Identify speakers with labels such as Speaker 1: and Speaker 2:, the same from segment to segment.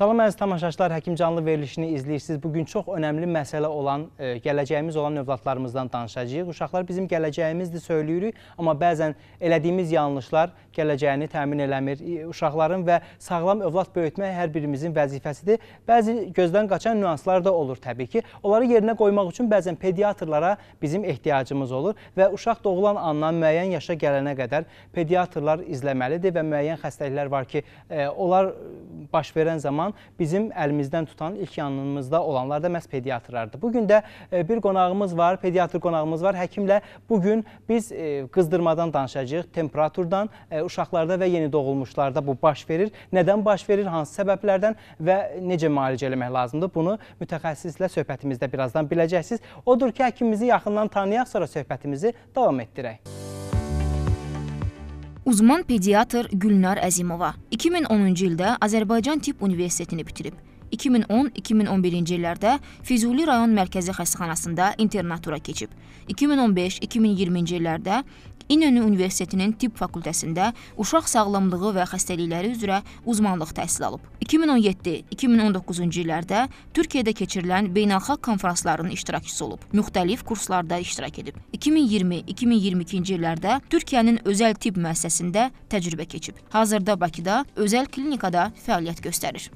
Speaker 1: Salam əziz tamaşaçılar, Həkim Canlı verilişini izləyirsiniz. Bugün çox önəmli məsələ olan, e, gələcəyimiz olan övladlarımızdan danışacağıq. Uşaqlar bizim gələcəyimizdir, söyləyirik, amma bəzən elədiyimiz yanlışlar gələcəyini təmin eləmir. E, uşaqların və sağlam övlad böyütmək hər birimizin vəzifəsidir. Bəzi gözdən qaçan nüanslar da olur təbii ki. Onları yerinə qoymaq üçün bəzən pediatrlara bizim ehtiyacımız olur və uşaq doğulan andan müəyyən yaşa gələnə qədər pediatrlar izləməlidir və müəyyən xəstəliklər var ki, e, onlar baş verən zaman olan, bizim əlimizdən tutan, ilk yanımızda olanlar da məhz pediatrlardır. Bugün də e, bir qonağımız var, pediatr qonağımız var. Həkimlə bugün biz e, qızdırmadan danışacağıq, temperaturdan, e, uşaqlarda və yeni doğulmuşlarda bu baş verir. Nədən baş verir, hansı səbəblərdən və necə müalicə eləmək lazımdır? Bunu mütəxəssislə söhbətimizdə birazdan biləcəksiniz. Odur ki, həkimimizi yaxından tanıyaq, sonra söhbətimizi davam etdirək.
Speaker 2: Uzman pediatr Gülnar Əzimova 2010-cu ildə Azərbaycan Tibb Universitetini bitirib. 2010-2011-ci illərdə Füzuli rayon mərkəzi xəstəxanasında internatura keçib. 2015-2020-ci illərdə İnönü Universitetinin Tibb fakültəsində uşaq sağlamlığı və xəstəlikləri üzrə uzmanlıq təhsil alıb. 2017-2019-cu illərdə Türkiyədə keçirilən beynəlxalq konfransların iştirakçısı olub. Müxtəlif kurslarda iştirak edib. 2020-2022-ci illərdə Türkiyənin özəl tibb müəssisəsində təcrübə keçib. Hazırda Bakıda özəl klinikada fəaliyyət göstərir.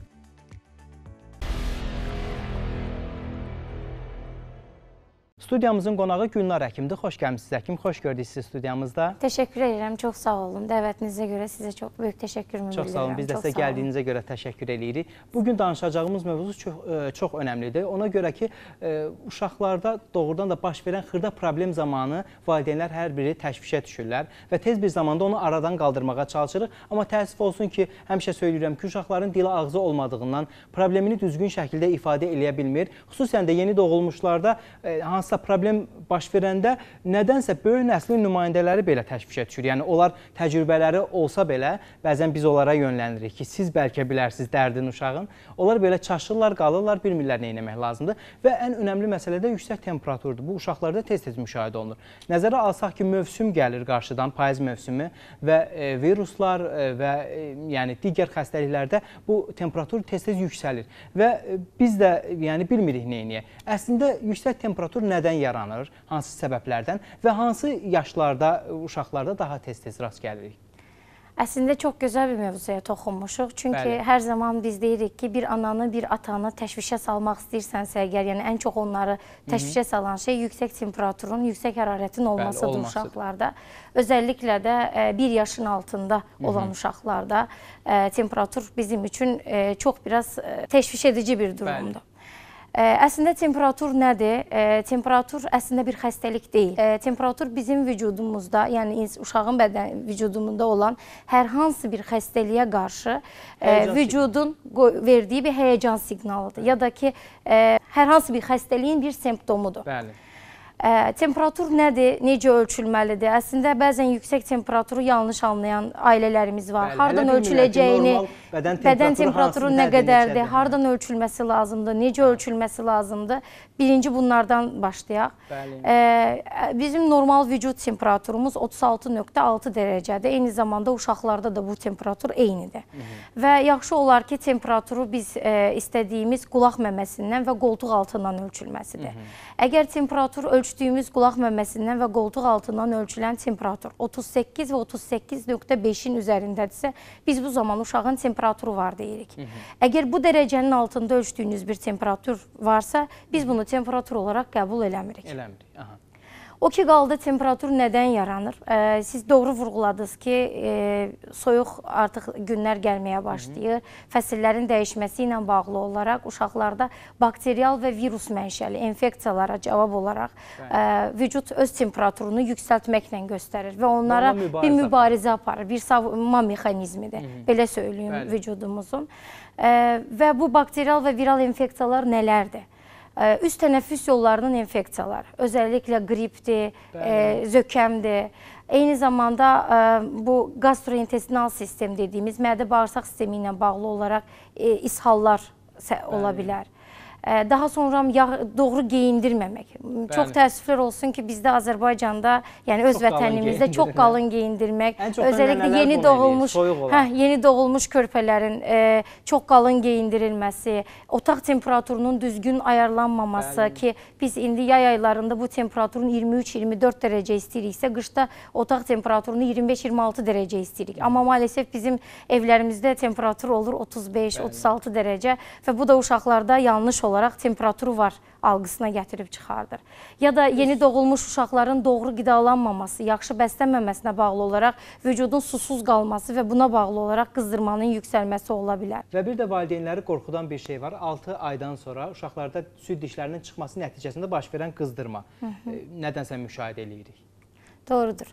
Speaker 1: Studiyamızın qonağı Gülnar Həkimdir. Xoş gəlmisiniz Həkim, xoş gördük sizi studiyamızda. Təşəkkür
Speaker 2: edirəm, çox sağ olun. Dəvətinizə görə sizə çox böyük təşəkkürümü bildirirəm. Çox sağ olun, biz də sizə gəldiyinizə
Speaker 1: görə təşəkkür edirik. Bugün danışacağımız mövzu çox, e, çox önəmlidir. Ona görə ki, e, uşaqlarda doğrudan da baş verən xırda problem zamanı valideynlər hər biri təşvişə düşürlər və tez bir zamanda onu aradan qaldırmağa çalışırıq. Amma təəssüf olsun ki, həmişə söyləyirəm ki, uşaqların dili ağzı olmadığından problemini düzgün şəkildə ifadə eləyə bilmir. Xüsusən də yeni doğulmuşlarda e, hansı hansısa problem baş verəndə nədənsə böyük nəslin nümayəndələri belə təşvişə düşür. Yəni onlar təcrübələri olsa belə, bəzən biz onlara yönlənirik ki, siz bəlkə bilərsiniz dərdin uşağın. Onlar belə çaşırlar, qalırlar, bilmirlər nə etmək lazımdır və ən önəmli məsələ də yüksək temperaturdur. Bu uşaqlarda tez-tez müşahidə olunur. Nəzərə alsaq ki, mövsüm gəlir qarşıdan, payız mövsümü və e, viruslar e, və e, yəni digər xəstəliklərdə bu temperatur tez-tez yüksəlir və e, biz də e, yəni bilmirik nə etmək. Əslində yüksək temperatur nədir? nədən yaranır, hansı səbəblərdən və hansı yaşlarda uşaqlarda daha tez-tez rast gəlirik?
Speaker 2: Əslində çox gözəl bir mövzuya toxunmuşuq. Çünki Bəli. hər zaman biz deyirik ki, bir ananı, bir atanı təşvişə salmaq istəyirsənsə əgər, yəni ən çox onları təşvişə salan şey yüksək temperaturun, yüksək hərarətin olmasıdır Bəli, uşaqlarda. Özəlliklə də 1 e, yaşın altında olan Hı -hı. uşaqlarda e, temperatur bizim üçün e, çox biraz təşviş edici bir durumdur. Bəli. Əslində temperatur nədir? Temperatur əslində bir xəstəlik deyil. Temperatur bizim vücudumuzda, yəni uşağın bədən vücudunda olan hər hansı bir xəstəliyə qarşı e, həyəcan vücudun verdiyi bir həyəcan siqnalıdır. Ya da ki, e, hər hansı bir xəstəliyin bir semptomudur. Bəli. Ə, temperatur nədir, necə ölçülməlidir? Əslində bəzən yüksək temperaturu yanlış anlayan ailələrimiz var. Bəli, hardan ölçüləcəyini, bədən temperaturu, bədən temperaturu nə qədərdir, hardan ölçülməsi lazımdır, necə ölçülməsi lazımdır Birinci bunlardan başlayaq. Bəli. E, bizim normal vücud temperaturumuz 36.6 dərəcədir. Eyni zamanda uşaqlarda da bu temperatur eynidir. Hı -hı. Və yaxşı olar ki, temperaturu biz e, istədiyimiz qulaq məməsindən və qoltuq altından ölçülməsidir. Hı -hı. Əgər temperatur ölçdüyümüz qulaq məməsindən və qoltuq altından ölçülən temperatur 38 və 38.5-in üzərindədirsə, biz bu zaman uşağın temperaturu var deyirik. Hı -hı. Əgər bu dərəcənin altında ölçdüyünüz bir temperatur varsa, biz bunu bunu temperatur olaraq qəbul eləmirik.
Speaker 1: Eləmirik, aha.
Speaker 2: O ki, qaldı temperatur nədən yaranır? E, siz doğru vurğuladınız ki, e, soyuq artıq günlər gəlməyə başlayır. Hı -hı. Fəsillərin dəyişməsi ilə bağlı olaraq uşaqlarda bakterial və virus mənşəli infeksiyalara cavab olaraq e, vücud öz temperaturunu yüksəltməklə göstərir və onlara mübarizə. bir mübarizə aparır, bir savunma mexanizmidir. Hı -hı. Belə söyləyim Bəli. vücudumuzun. E, və bu bakterial və viral infeksiyalar nələrdir? üst tənəffüs yollarının infeksiyaları, özəlliklə qripdir, e, zökəmdir. Eyni zamanda e, bu gastrointestinal sistem dediyimiz mədə-bağırsaq sistemi ilə bağlı olaraq e, ishallar ola bilər daha sonra doğru geyindirməmək. Bəli. Çox təəssüflər olsun ki, bizdə Azərbaycanda, yəni öz çox vətənimizdə qalın çox qalın geyindirmək, özəlliklə yeni doğulmuş, hə, yeni doğulmuş körpələrin e, çox qalın geyindirilməsi, otaq temperaturunun düzgün ayarlanmaması Bəli. ki, biz indi yay aylarında bu temperaturun 23-24 dərəcə istəyiriksə, qışda otaq temperaturunu 25-26 dərəcə istəyirik. Amma maalesef bizim evlərimizdə temperatur olur 35-36 dərəcə və bu da uşaqlarda yanlış olur olaraq temperaturu var alqısına gətirib çıxardır. Ya da yeni doğulmuş uşaqların doğru qidalanmaması, yaxşı bəslənməməsinə bağlı olaraq vücudun susuz qalması və buna bağlı olaraq qızdırmanın yüksəlməsi ola bilər.
Speaker 1: Və bir də valideynləri qorxudan bir şey var. 6 aydan sonra uşaqlarda süd dişlərinin çıxması nəticəsində baş verən qızdırma. Hı -hı. E, nədənsə müşahidə eləyirik.
Speaker 2: Doğrudur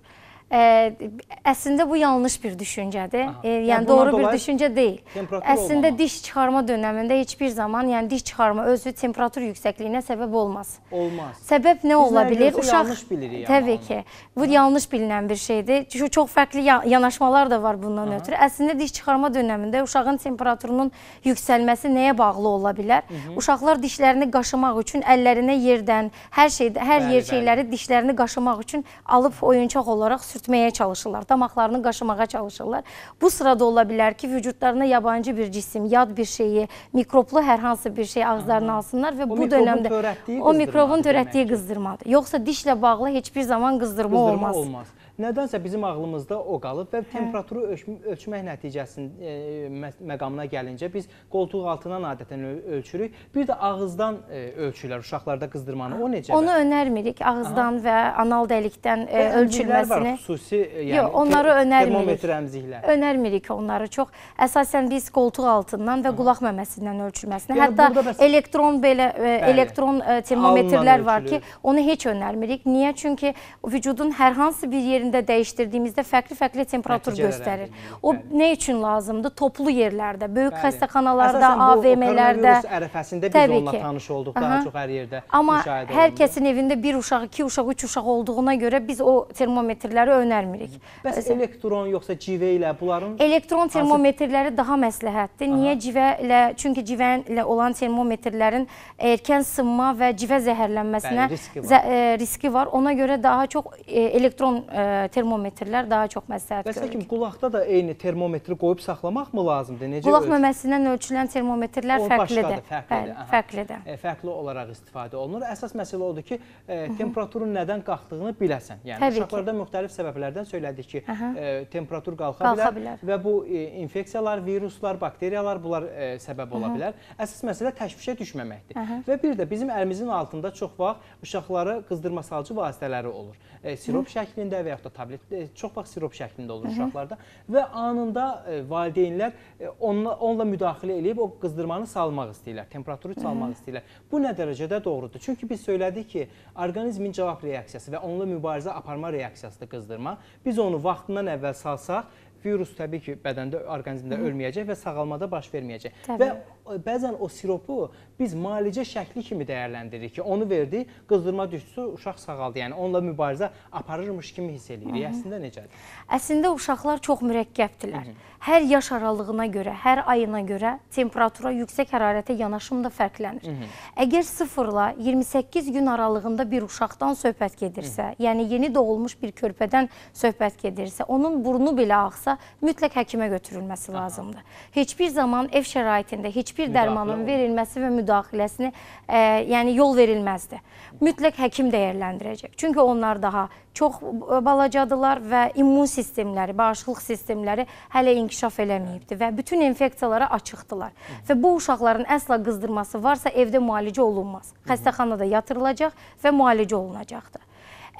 Speaker 2: əslində bu yanlış bir düşüncədir. Aha. E, yəni, yəni doğru bir düşüncə deyil. Əslində olmama. diş çıxarma dönəmində heç bir zaman, yəni diş çıxarma özü temperatur yüksəkliyinə səbəb olmaz. Olmaz. Səbəb nə Biz ola bilər? Uşaq yanlış bilirik. Təbii ki. Bu Hı. yanlış bilinən bir şeydir. Çünki çox fərqli yanaşmalar da var bundan Aha. ötürü. Əslində diş çıxarma dönəmində uşağın temperaturunun yüksəlməsi nəyə bağlı ola bilər? Hı -hı. Uşaqlar dişlərini qaşımaq üçün əllərinə yerdən, hər şeydə, hər bəli, yer şeyləri bəli. dişlərini qaşımaq üçün alıb oyuncaq olaraq sür sürtməyə çalışırlar, damaqlarını qaşımağa çalışırlar. Bu sırada ola bilər ki, vücudlarına yabancı bir cisim, yad bir şeyi, mikroplu hər hansı bir şey ağızlarına alsınlar və o bu dönəmdə o mikrobun törətdiyi qızdırmadır. Yoxsa dişlə bağlı heç bir zaman qızdırma, qızdırma olmaz. olmaz.
Speaker 1: Nədənsə bizim ağlımızda o qalıb və hə. temperaturu ölç ölçmək nəticəsində e, məqamına gəlincə biz qoltuq altından adətən ölçürük. Bir də ağızdan e, ölçürlər uşaqlarda qızdırmanı. O necə? Onu bə?
Speaker 2: önərmirik ağızdan Aha. və anal dəlikdən e, ölçülməsini. Var,
Speaker 1: xüsusi yəni Yox, onları önərmirik. Termometr əmziklər.
Speaker 2: Önərmirik onları çox. Əsasən biz qoltuq altından və Aha. qulaq məməsindən ölçülməsini. Yəni, Hətta bəs... elektron belə e, elektron e, termometrlər var ki, onu heç önərmirik. Niyə? Çünki vücudun hər hansı bir yerində mövsümünü də dəyişdirdiyimizdə fərqli-fərqli temperatur Nəticələr göstərir. O bəli. nə üçün lazımdır? Toplu yerlərdə, böyük bəli. xəstəxanalarda, AVM-lərdə. Koronavirus
Speaker 1: ərəfəsində biz onunla ki. tanış olduq, Aha. daha çox hər yerdə Amma müşahidə Amma hər kəsin
Speaker 2: evində bir uşaq, iki uşaq, üç uşaq olduğuna görə biz o termometrləri önərmirik. Bəs Əsə,
Speaker 1: elektron yoxsa civə ilə bunların?
Speaker 2: Elektron termometrləri hansı... daha məsləhətdir. Aha. Niyə civə ilə? Çünki civə ilə olan termometrlərin erkən sınma və civə zəhərlənməsinə bəli, riski, var. Zə, e, riski var. Ona görə daha çox e, elektron e, termometrlər daha çox məsləhət görürük. Bəs həkim
Speaker 1: qulaqda da eyni termometri qoyub saxlamaq mı lazımdır? Necə Qulaq
Speaker 2: məməsindən ölçülən termometrlər o, fərqlidir. Başqadır, fərqlidir. Bəli, fərqlidir.
Speaker 1: E, fərqli olaraq istifadə olunur. Əsas məsələ odur ki, e, temperaturun nədən qalxdığını biləsən. Yəni Təbii uşaqlarda ki. müxtəlif səbəblərdən söylədik ki, e, temperatur qalxa, qalxa bilər, bilər və bu e, infeksiyalar, viruslar, bakteriyalar bunlar e, səbəb ola Aha. bilər. Əsas məsələ təşvişə düşməməkdir. Aha. Və bir də bizim əlimizin altında çox vaxt uşaqları qızdırmasalcı vasitələri olur. E, sirop Hı. şəklində və ya yaxud da tablet e, çox vaxt sirop şəklində olur Hı -hı. uşaqlarda və anında e, valideynlər e, onunla, onunla müdaxilə eləyib o qızdırmanı salmaq istəyirlər, temperaturu salmaq Hı -hı. istəyirlər. Bu nə dərəcədə doğrudur? Çünki biz söylədik ki, orqanizmin cavab reaksiyası və onunla mübarizə aparma reaksiyasıdır qızdırma. Biz onu vaxtından əvvəl salsaq, virus təbii ki, bədəndə, orqanizmdə Hı -hı. ölməyəcək və sağalmada baş verməyəcək. Təbii. Və bəzən o siropu biz müalicə şəkli kimi dəyərləndiririk ki, onu verdi, qızdırma düşsə uşaq sağaldı. Yəni onunla mübarizə aparırmış kimi hiss eləyirik. Hı -hı. Əslində necədir? Əslində
Speaker 2: uşaqlar çox mürəkkəbdirlər. Hı -hı. Hər yaş aralığına görə, hər ayına görə temperatura, yüksək hərarətə yanaşım da fərqlənir. Hı -hı. Əgər 0-la 28 gün aralığında bir uşaqdan söhbət gedirsə, Hı -hı. yəni yeni doğulmuş bir körpədən söhbət gedirsə, onun burnu belə ağsa mütləq həkimə götürülməsi Aha. lazımdır. Heç bir zaman ev şəraitində heç bir bir Müdaxilə dərmanın verilməsi və müdaxiləsini e, yəni yol verilməzdi. Mütləq həkim dəyərləndirəcək. Çünki onlar daha çox e, balacadılar və immun sistemləri, bağışıqlıq sistemləri hələ inkişaf eləməyibdi və bütün infeksiyalara açıqdılar. Və bu uşaqların əsla qızdırması varsa evdə müalicə olunmaz. Xəstəxanada yatırılacaq və müalicə olunacaqdır.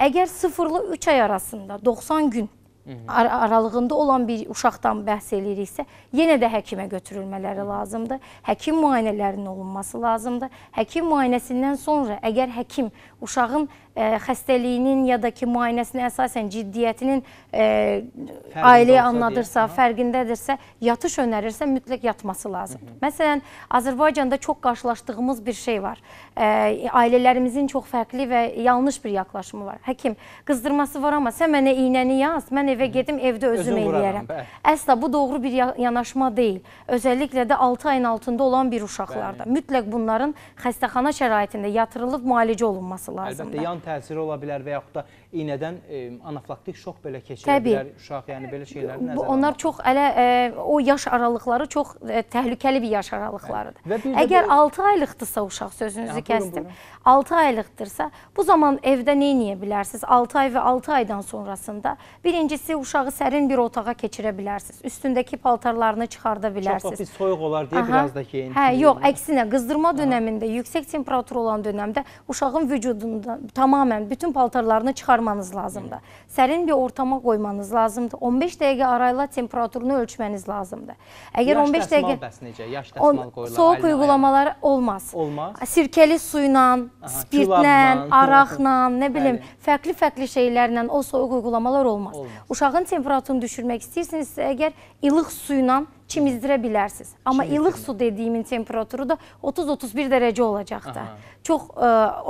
Speaker 2: Əgər 0-3 ay arasında 90 gün ar aralığında olan bir uşaqdan bəhs eləyiriksə, yenə də həkimə götürülmələri lazımdır. Həkim müayinələrinin olunması lazımdır. Həkim müayinəsindən sonra əgər həkim uşağın E, xəstəliyinin ya da ki, müayinəsinə əsasən ciddiyyətinin e, ailəyə anladırsa, deyə. fərqindədirsə, yatış önerirsə mütləq yatması lazımdır. Hı -hı. Məsələn, Azərbaycanda çox qarşılaşdığımız bir şey var. E, ailələrimizin çox fərqli və yanlış bir yaxlaşımı var. Həkim, qızdırması var amma sən mənə iynəni yaz, mən evə gedim, evdə özüm, özüm eləyərəm. Əsla bu doğru bir yanaşma deyil. Özəlliklə də 6 ayın altında olan bir uşaqlarda. Bəli. Mütləq bunların xəstəxana şəraitində yatırılıb müalicə olunması lazımdır. Əlbəttə, yan
Speaker 1: təsiri ola bilər və yaxud da iynədən e, anafilaktik şok belə keçirə Təbii. bilər uşaq, yəni belə şeyləri nəzərə alır. Onlar
Speaker 2: çox elə e, o yaş aralıqları çox e, təhlükəli bir yaş aralıqlarıdır. Və bir də Əgər bu... 6 aylıqdırsa uşaq sözünüzü yəni, kəsdim. Buyurun, buyurun. 6 aylıqdırsa, bu zaman evdə nə edə bilərsiniz? 6 ay və 6 aydan sonrasında birincisi uşağı sərin bir otağa keçirə bilərsiniz. Üstündəki paltarlarını çıxarda bilərsiniz. Çox pis
Speaker 1: soyuq olar deyə Aha. biraz da keyin. Hə,
Speaker 2: yox, əksinə qızdırma Aha. dönəmində, yüksək temperatur olan dönəmdə uşağın vücudunda tamamilə bütün paltarlarını çıxarmaq çıxarmanız lazımdır. Sərin bir ortama qoymanız lazımdır. 15 dəqiqə arayla temperaturunu ölçməniz lazımdır. Əgər yaş 15 dəqiqə
Speaker 1: bəs necə? Yaş dəsmal qoyulur. Soyuq
Speaker 2: uygulamalar olmaz. Olmaz. Sirkəli suyla, spirtlə, araqla, nə bilim, fərqli-fərqli şeylərlə o soyuq uygulamalar olmaz. olmaz. Uşağın temperaturunu düşürmək istəyirsinizsə, əgər ilıq suyla çim izdirə bilərsiniz. Amma çim ilıq su dediyimin temperaturu da 30-31 dərəcə olacaq da. Çox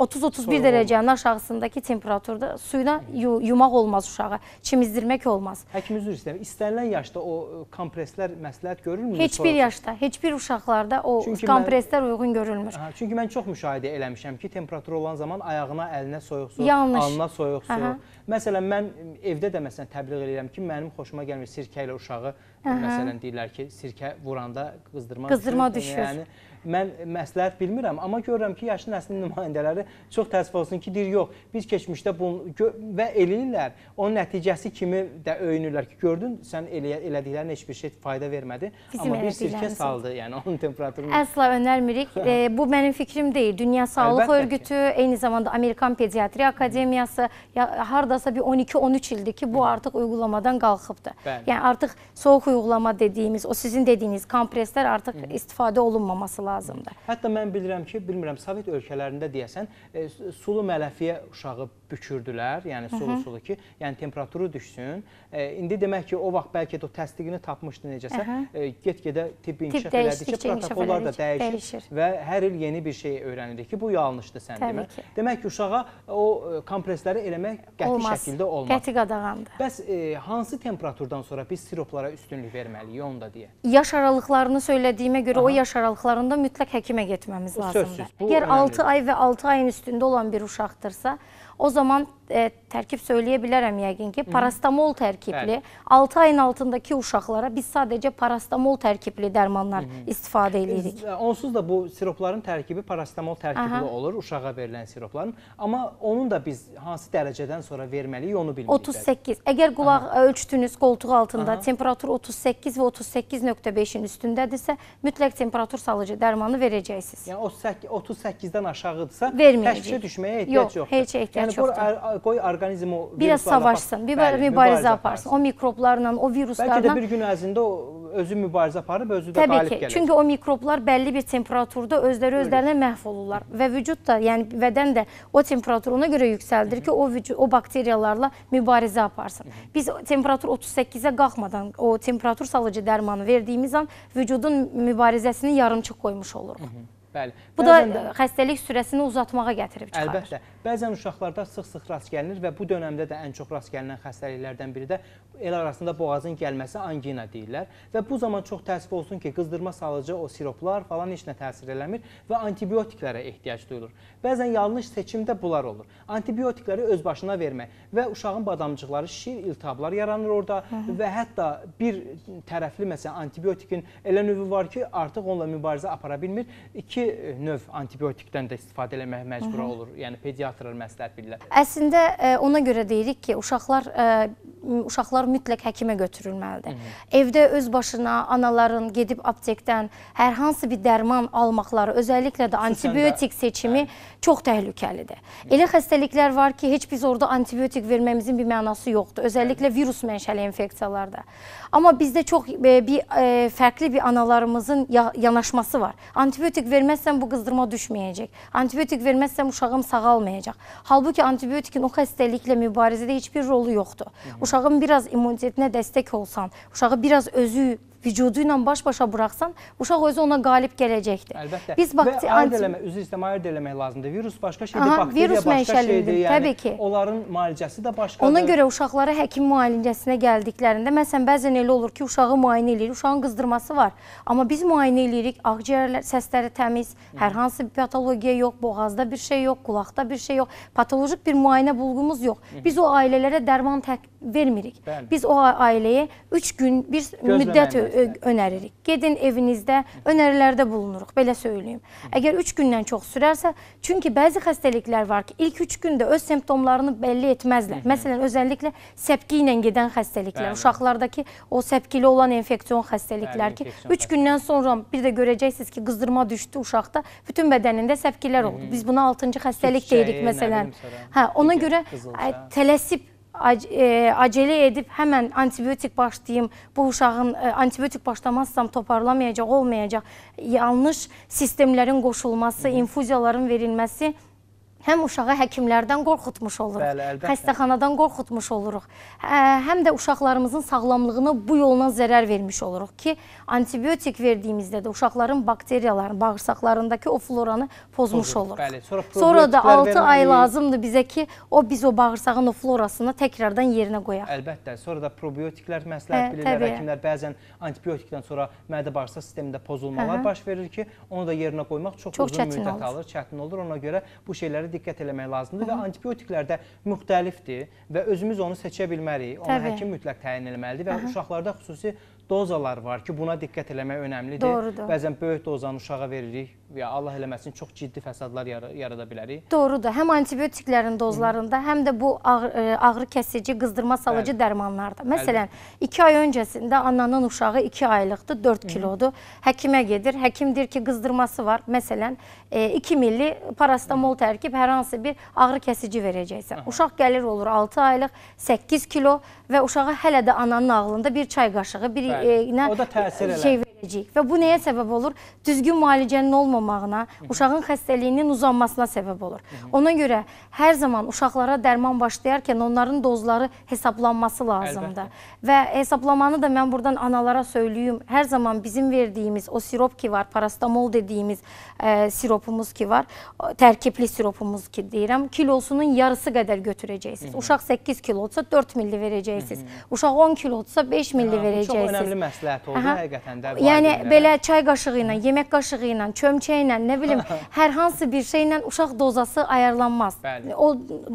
Speaker 2: 30-31 e, dərəcənin aşağısındakı temperaturda suyuna yu yumaq olmaz uşağı, çim izdirmək olmaz.
Speaker 1: Həkim üzr istəyir, istənilən yaşda o e, kompreslər məsləhət görülmür? Heç bir
Speaker 2: yaşda, heç bir uşaqlarda o
Speaker 1: çünki kompreslər
Speaker 2: mən, uyğun görülmür.
Speaker 1: Aha, çünki mən çox müşahidə eləmişəm ki, temperatur olan zaman ayağına, əlinə soyuq su, Yanlış. alnına soyuq su, Aha. Məsələn, mən evdə də məsələn təbliğ edirəm ki, mənim xoşuma gəlmir sirkə ilə uşağı, Aha. məsələn deyirlər ki, sirkə vuranda qızdırma, qızdırma düşür. düşür. Yəni mən məsləhət bilmirəm, amma görürəm ki, yaşlı nəslin nümayəndələri çox təəssüf olsun ki, deyir, yox, biz keçmişdə bunu və eləyirlər. Onun nəticəsi kimi də öyünürlər ki, gördün, sən elə elədiklərin heç bir şey fayda vermədi, Bizim amma bir sirkə saldı, yəni onun temperaturunu.
Speaker 2: Əsla önərmirik. e, bu mənim fikrim deyil. Dünya Sağlıq Əlbəttə Örgütü, ki. eyni zamanda Amerikan Pediatriya Akademiyası ya, hardasa bir 12-13 ildir ki, bu Hı. artıq uygulamadan qalxıbdı. Bəli. Yəni artıq soyuq uygulama dediyimiz, o sizin dediyiniz kompreslər artıq Hı. istifadə olunmaması
Speaker 1: lazımdır lazımdır. Hətta mən bilirəm ki, bilmirəm, Sovet ölkələrində deyəsən, e, sulu mələfiyə uşağı bükürdülər, yəni sulu-sulu ki, yəni temperaturu düşsün. E, indi demək ki, o vaxt bəlkə də o təsdiqini tapmışdı necəsə, e, get-gedə tibbi Tip inkişaf elədikcə protokollar da dəyişir, dəyişir və hər il yeni bir şey öyrənirik ki, bu yanlışdır sən demə. Demək ki, uşağa o e, kompresləri eləmək qəti olmaz. şəkildə olmaz. Qəti qadağandır. Bəs e, hansı temperaturdan sonra biz siroplara üstünlük verməliyik, onu da deyək.
Speaker 2: Yaş aralıqlarını söylədiyimə görə Aha. o yaş aralıqlarında mütləq həkimə getməmiz lazımdır. Əgər 6 ay və 6 ayın üstündə olan bir uşaqdırsa, O zaman e, tərkib söyləyə bilərəm yəqin ki, parastamol tərkibli, Bəli. 6 ayın altındakı uşaqlara biz sadəcə parastamol tərkibli dərmanlar Hı -hı. istifadə edirik. Biz,
Speaker 1: e, onsuz da bu siropların tərkibi parastamol tərkibli Aha. olur, uşağa verilən siropların. Amma onun da biz hansı dərəcədən sonra verməliyik, onu bilmirik. 38.
Speaker 2: Əgər qulaq Aha. ölçdünüz qoltuq altında Aha. temperatur 38 və 38.5-in üstündədirsə, mütləq temperatur salıcı dərmanı verəcəksiniz. Yəni
Speaker 1: 38, 38-dən aşağıdırsa, təşvişə düşməyə ehtiyac yox, yoxdur. Yox, heç ehtiyac yəni, yoxdur. Yəni, qoy orqanizm o biraz savaşsın, bir bəli, mübarizə aparsın. O
Speaker 2: mikroblarla, o viruslarla. Bəlkə də bir
Speaker 1: gün ərzində o özü mübarizə aparıb özü də qalib gəlir. Təbii ki, çünki o
Speaker 2: mikroblar bəlli bir temperaturda özləri özlərinə məhv olurlar və vücud da, yəni bədən də o temperaturuna görə yüksəldir ki, o vücud o bakteriyalarla mübarizə aparsın. Biz temperatur 38-ə qalxmadan o temperatur salıcı dərmanı verdiyimiz an vücudun mübarizəsini yarımçıq qoymuş
Speaker 1: oluruq. Bəli. Bu Bəzən da
Speaker 2: xəstəlik sürəsini uzatmağa gətirib çıxarır.
Speaker 1: Əlbəttə. Bəzən uşaqlarda sıx-sıx rast gəlinir və bu dönəmdə də ən çox rast gəlinən xəstəliklərdən biri də el arasında boğazın gəlməsi angina deyirlər. Və bu zaman çox təəssüf olsun ki, qızdırma salıcı o siroplar falan heç nə təsir eləmir və antibiotiklərə ehtiyac duyulur. Bəzən yanlış seçimdə bunlar olur. Antibiotikləri öz başına vermək və uşağın badamcıqları şişir, iltihablar yaranır orada Hı -hı. və hətta bir tərəfli məsələn antibiotikin elə növü var ki, artıq onunla mübarizə apara bilmir. İki növ antibiotikdən də istifadə eləmək məcbur olur. Yəni pediatr yatırır məsləhət bilirlər?
Speaker 2: Əslində e, ona görə deyirik ki, uşaqlar e, uşaqlar mütləq həkimə götürülməlidir. Hı -hı. Evdə öz başına anaların gedib aptekdən hər hansı bir dərman almaqları, özəlliklə də Xüsusən antibiotik də, seçimi hə çox təhlükəlidir. Elə xəstəliklər var ki, heç biz orada antibiotik verməyimizin bir mənası yoxdur. Özəlliklə virus mənşəli infeksiyalarda. Amma bizdə çox e, bir e, fərqli bir analarımızın yanaşması var. Antibiotik verməzsəm bu qızdırma düşməyəcək. Antibiotik verməzsəm uşağım sağalmayacaq. Halbuki antibiotikin o xəstəliklə mübarizədə heç bir rolu yoxdur. Uşağın biraz immunitetinə dəstək olsan, uşağı biraz özü vücudu ilə baş-başa buraxsan, uşaq özü ona qalib gələcəkdir.
Speaker 1: Əlbəttə. Biz bakti və ayırd eləmək, özü istəmə ayırd eləmək lazımdır. Virus başqa şeydir, Aha, bakteriya virus başqa şeydir. Yəni, təbii ki. Onların müalicəsi də başqadır. Ona görə
Speaker 2: uşaqlara həkim müalicəsinə gəldiklərində, məsələn, bəzən elə olur ki, uşağı müayinə eləyir, uşağın qızdırması var. Amma biz müayinə eləyirik, ağciyərlər, səsləri təmiz, hər hansı bir patologiya yox, boğazda bir şey yox, qulaqda bir şey yox, patolojik bir müayinə bulğumuz yox. Biz o ailələrə dərman vermirik. Bəli. Biz o ailəyə 3 gün bir Gözləməyim müddət önəririk. Gedin evinizdə önərilərdə bulunuruq, belə söyləyim. Əgər 3 gündən çox sürərsə, çünki bəzi xəstəliklər var ki, ilk 3 gündə öz simptomlarını bəlli etməzlər. Məsələn, özəlliklə səpki ilə gedən xəstəliklər, Bəli. uşaqlardakı o səpkili olan infeksiyon xəstəliklər ki, 3 gündən sonra bir də görəcəksiniz ki, qızdırma düşdü uşaqda, bütün bədənində səpkilər oldu. Biz buna 6-cı xəstəlik deyirik məsələn. Hə, ona görə tələsib ac e, acele edib həmən antibiotik başlayım, bu uşağın e, antibiotik başlamazsam toparlamayacaq, olmayacaq. Yanlış sistemlərin qoşulması, infuziyaların verilməsi həm uşağı həkimlərdən qorxutmuş oluruq, Bəli, xəstəxanadan qorxutmuş oluruq, hə, həm də uşaqlarımızın sağlamlığına bu yolla zərər vermiş oluruq ki, antibiotik verdiyimizdə də uşaqların bakteriyalarını, bağırsaqlarındakı o floranı pozmuş oluruq. Bəli, sonra, sonra da 6 ay lazımdır bizə ki, o biz o bağırsağın o florasını təkrardan yerinə qoyaq.
Speaker 1: Əlbəttə, sonra da probiotiklər məsləhət hə, bilirlər, təbii. həkimlər bəzən antibiotikdən sonra mədə bağırsaq sistemində pozulmalar Hə -hə. baş verir ki, onu da yerinə qoymaq çox, çox uzun müddət olur. alır, çətin olur. Ona görə bu şeyləri diqqət eləmək lazımdır Hı -hı. və antibiotiklər də müxtəlifdir və özümüz onu seçə bilmərik. Onu Təbii. həkim mütləq təyin etməlidir və Hı -hı. uşaqlarda xüsusi dozalar var ki, buna diqqət eləmək önəmlidir. Doğrudur. Bəzən böyük dozanı uşağa veririk, ya Allah eləməsin çox ciddi fəsadlar yar yarada bilərik.
Speaker 2: Doğrudur. Həm antibiotiklərin dozlarında, Hı. həm də bu ağrı, e, ağrı kəsici, qızdırma salıcı Bəli. dərmanlarda. Məsələn, 2 ay öncəsində ananın uşağı 2 aylıqdır, 4 kilodur. Həkimə gedir. Həkim deyir ki, qızdırması var. Məsələn, 2 e, milli parastamol tərkib hər hansı bir ağrı kəsici verəcəksən. Aha. Uşaq gəlir olur 6 aylıq, 8 kilo və uşağa hələ də ananın ağlında bir çay qaşığı, bir e, nə şey verəcək. Və bu nəyə səbəb olur? Düzgün müalicənin olmaması olmağına, uşağın xəstəliyinin uzanmasına səbəb olur. Ona görə hər zaman uşaqlara dərman başlayarkən onların dozları hesablanması lazımdır. Əlbəttə. Və hesablamanı da mən buradan analara söyləyim. Hər zaman bizim verdiyimiz o sirop ki var, parastamol dediyimiz e, siropumuz ki var, tərkibli siropumuz ki deyirəm, kilosunun yarısı qədər götürəcəksiniz. Hı -hı. Uşaq 8 kilodsa 4 milli verəcəksiniz. Hı -hı. Uşaq 10 kilodsa 5 milli verəcəksiniz. Çox önəmli
Speaker 1: məsləhət oldu Aha. həqiqətən də. Yəni belə
Speaker 2: çay qaşığı ilə, yemək qaşığı ilə, çömçə şeylə, nə bilim, hər hansı bir şeylə uşaq dozası ayarlanmaz. Bəli. O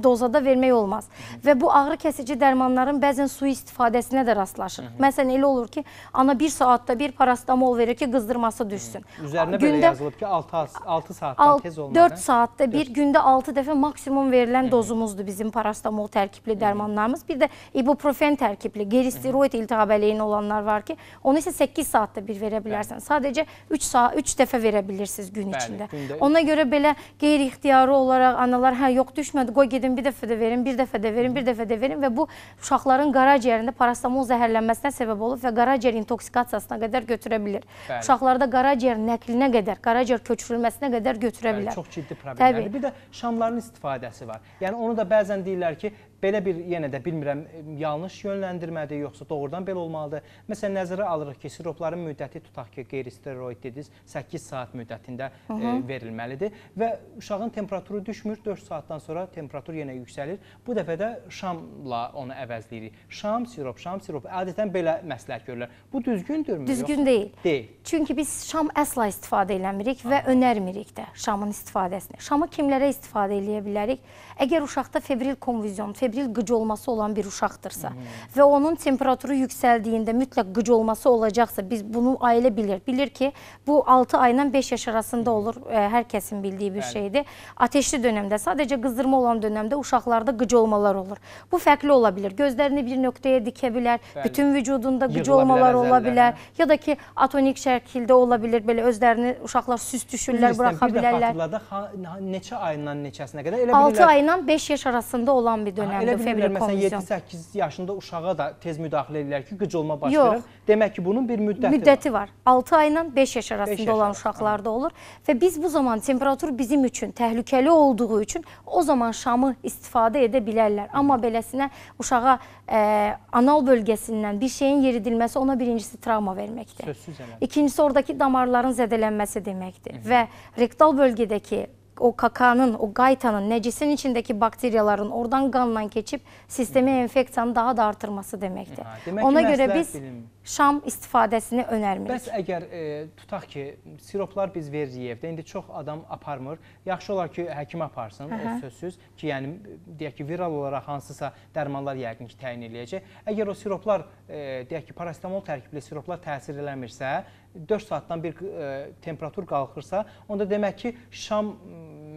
Speaker 2: dozada vermək olmaz. Hı -hı. Və bu ağrı kəsici dərmanların bəzən sui-istifadəsinə də rastlaşır. Hı -hı. Məsələn, elə olur ki, ana bir saatda bir parastamol verir ki, qızdırması düşsün. Hı -hı. Üzərinə gündə, belə
Speaker 1: yazılıb ki, 6, 6 saatdan alt, tez olmalı. 4 saatda
Speaker 2: bir, 4. gündə 6 dəfə maksimum verilən Hı -hı. dozumuzdur bizim parastamol tərkibli Hı -hı. dərmanlarımız. Bir də ibuprofen tərkibli, geristeroid iltihabəliyin olanlar var ki, onu isə 8 saatda bir verə bilərsən. Sadəcə 3 saat 3 dəfə verə bilirsən siz gün Bəli, içində. Gündə... Ona görə belə qeyri-ixtiyari olaraq analar hə yox düşmədi, qoy gedim bir dəfə də verim, bir dəfə də verim, bir dəfə də verim və bu uşaqların qaraciyərində parastamol zəhərlənməsinə səbəb olub və qaraciyər intoksikasiyasına qədər götürə bilir. Bəli. Uşaqlarda qaraciyər nəqlinə qədər, qaraciyər köçürülməsinə qədər götürə Bəli, bilər. Çox
Speaker 1: ciddi problemlərdir. Yəni bir də şamların istifadəsi var. Yəni onu da bəzən deyirlər ki, belə bir yenə də bilmirəm e, yanlış yönləndirmədir yoxsa doğrudan belə olmalıdır. Məsələn nəzərə alırıq ki, siropların müddəti tutaq ki, qeyri-steroid dediniz 8 saat müddətində e, Hı -hı. E, verilməlidir və uşağın temperaturu düşmür, 4 saatdan sonra temperatur yenə yüksəlir. Bu dəfə də şamla onu əvəzləyirik. Şam sirop, şam sirop adətən belə məsləhət görürlər.
Speaker 2: Bu düzgündürmü? Düzgün yox? deyil. Deyil. Çünki biz şam əsla istifadə eləmirik və Aha. önərmirik də şamın istifadəsini. Şamı kimlərə istifadə eləyə bilərik? Əgər uşaqda febril konvizyon, febril qıc olması olan bir uşaqdırsa hmm. və onun temperaturu yüksəldiyində mütləq qıc olması olacaqsa, biz bunu ailə bilir. Bilir ki, bu 6 ayla 5 yaş arasında olur, hər kəsin bildiyi bir Bəli. şeydir. Ateşli dönəmdə, sadəcə qızdırma olan dönəmdə uşaqlarda qıc olmalar olur. Bu fərqli ola bilir. Gözlərini bir nöqtəyə dikə bilər, Bəli. bütün vücudunda qıc olmalar bilər, ola bilər ya da ki, atonik şəkildə ola bilər, belə özlərini uşaqlar süs
Speaker 1: düşürlər, Bilirsin, buraxa bilərlər. Bir də xatırladaq, neçə ayından neçəsinə qədər elə bilirlər. 6 ayından
Speaker 2: ilə 5 yaş arasında olan bir dönəmdir fevri komisyon. Məsələn
Speaker 1: 7-8 yaşında uşağa da tez müdaxilə edirlər ki, qıcolma başlayır. Demək ki, bunun bir müddəti, müddəti
Speaker 2: var. var. 6 ay ilə 5 yaş arasında 5 yaş olan uşaqlarda olur və biz bu zaman temperatur bizim üçün təhlükəli olduğu üçün o zaman şamı istifadə edə bilərlər. Amma beləsinə uşağa ə, e, anal bölgəsindən bir şeyin yeridilməsi ona birincisi travma verməkdir. Sözsüz elə. İkincisi oradakı damarların zədələnməsi deməkdir Hı -hı. və rektal bölgədəki o kakanın, o gaytanın, necisin içindeki bakteriyaların oradan kanla geçip sistemi hmm. enfeksiyanı daha da artırması deməkdir. Ha, demək Ona ki, görə biz bilim. şam istifadəsini önərmirik. Bəs
Speaker 1: əgər e, tutaq ki, siroplar biz veririk evdə, indi çox adam aparmır. Yaxşı olar ki, həkim aparsın, Hı -hı. o sözsüz ki, yəni deyək ki, viral olaraq hansısa dərmanlar yəqin ki, təyin eləyəcək. Əgər o siroplar, e, deyək ki, parasetamol tərkibli siroplar təsir eləmirsə, 4 saatdan bir e, temperatur qalxırsa, onda demək ki, şam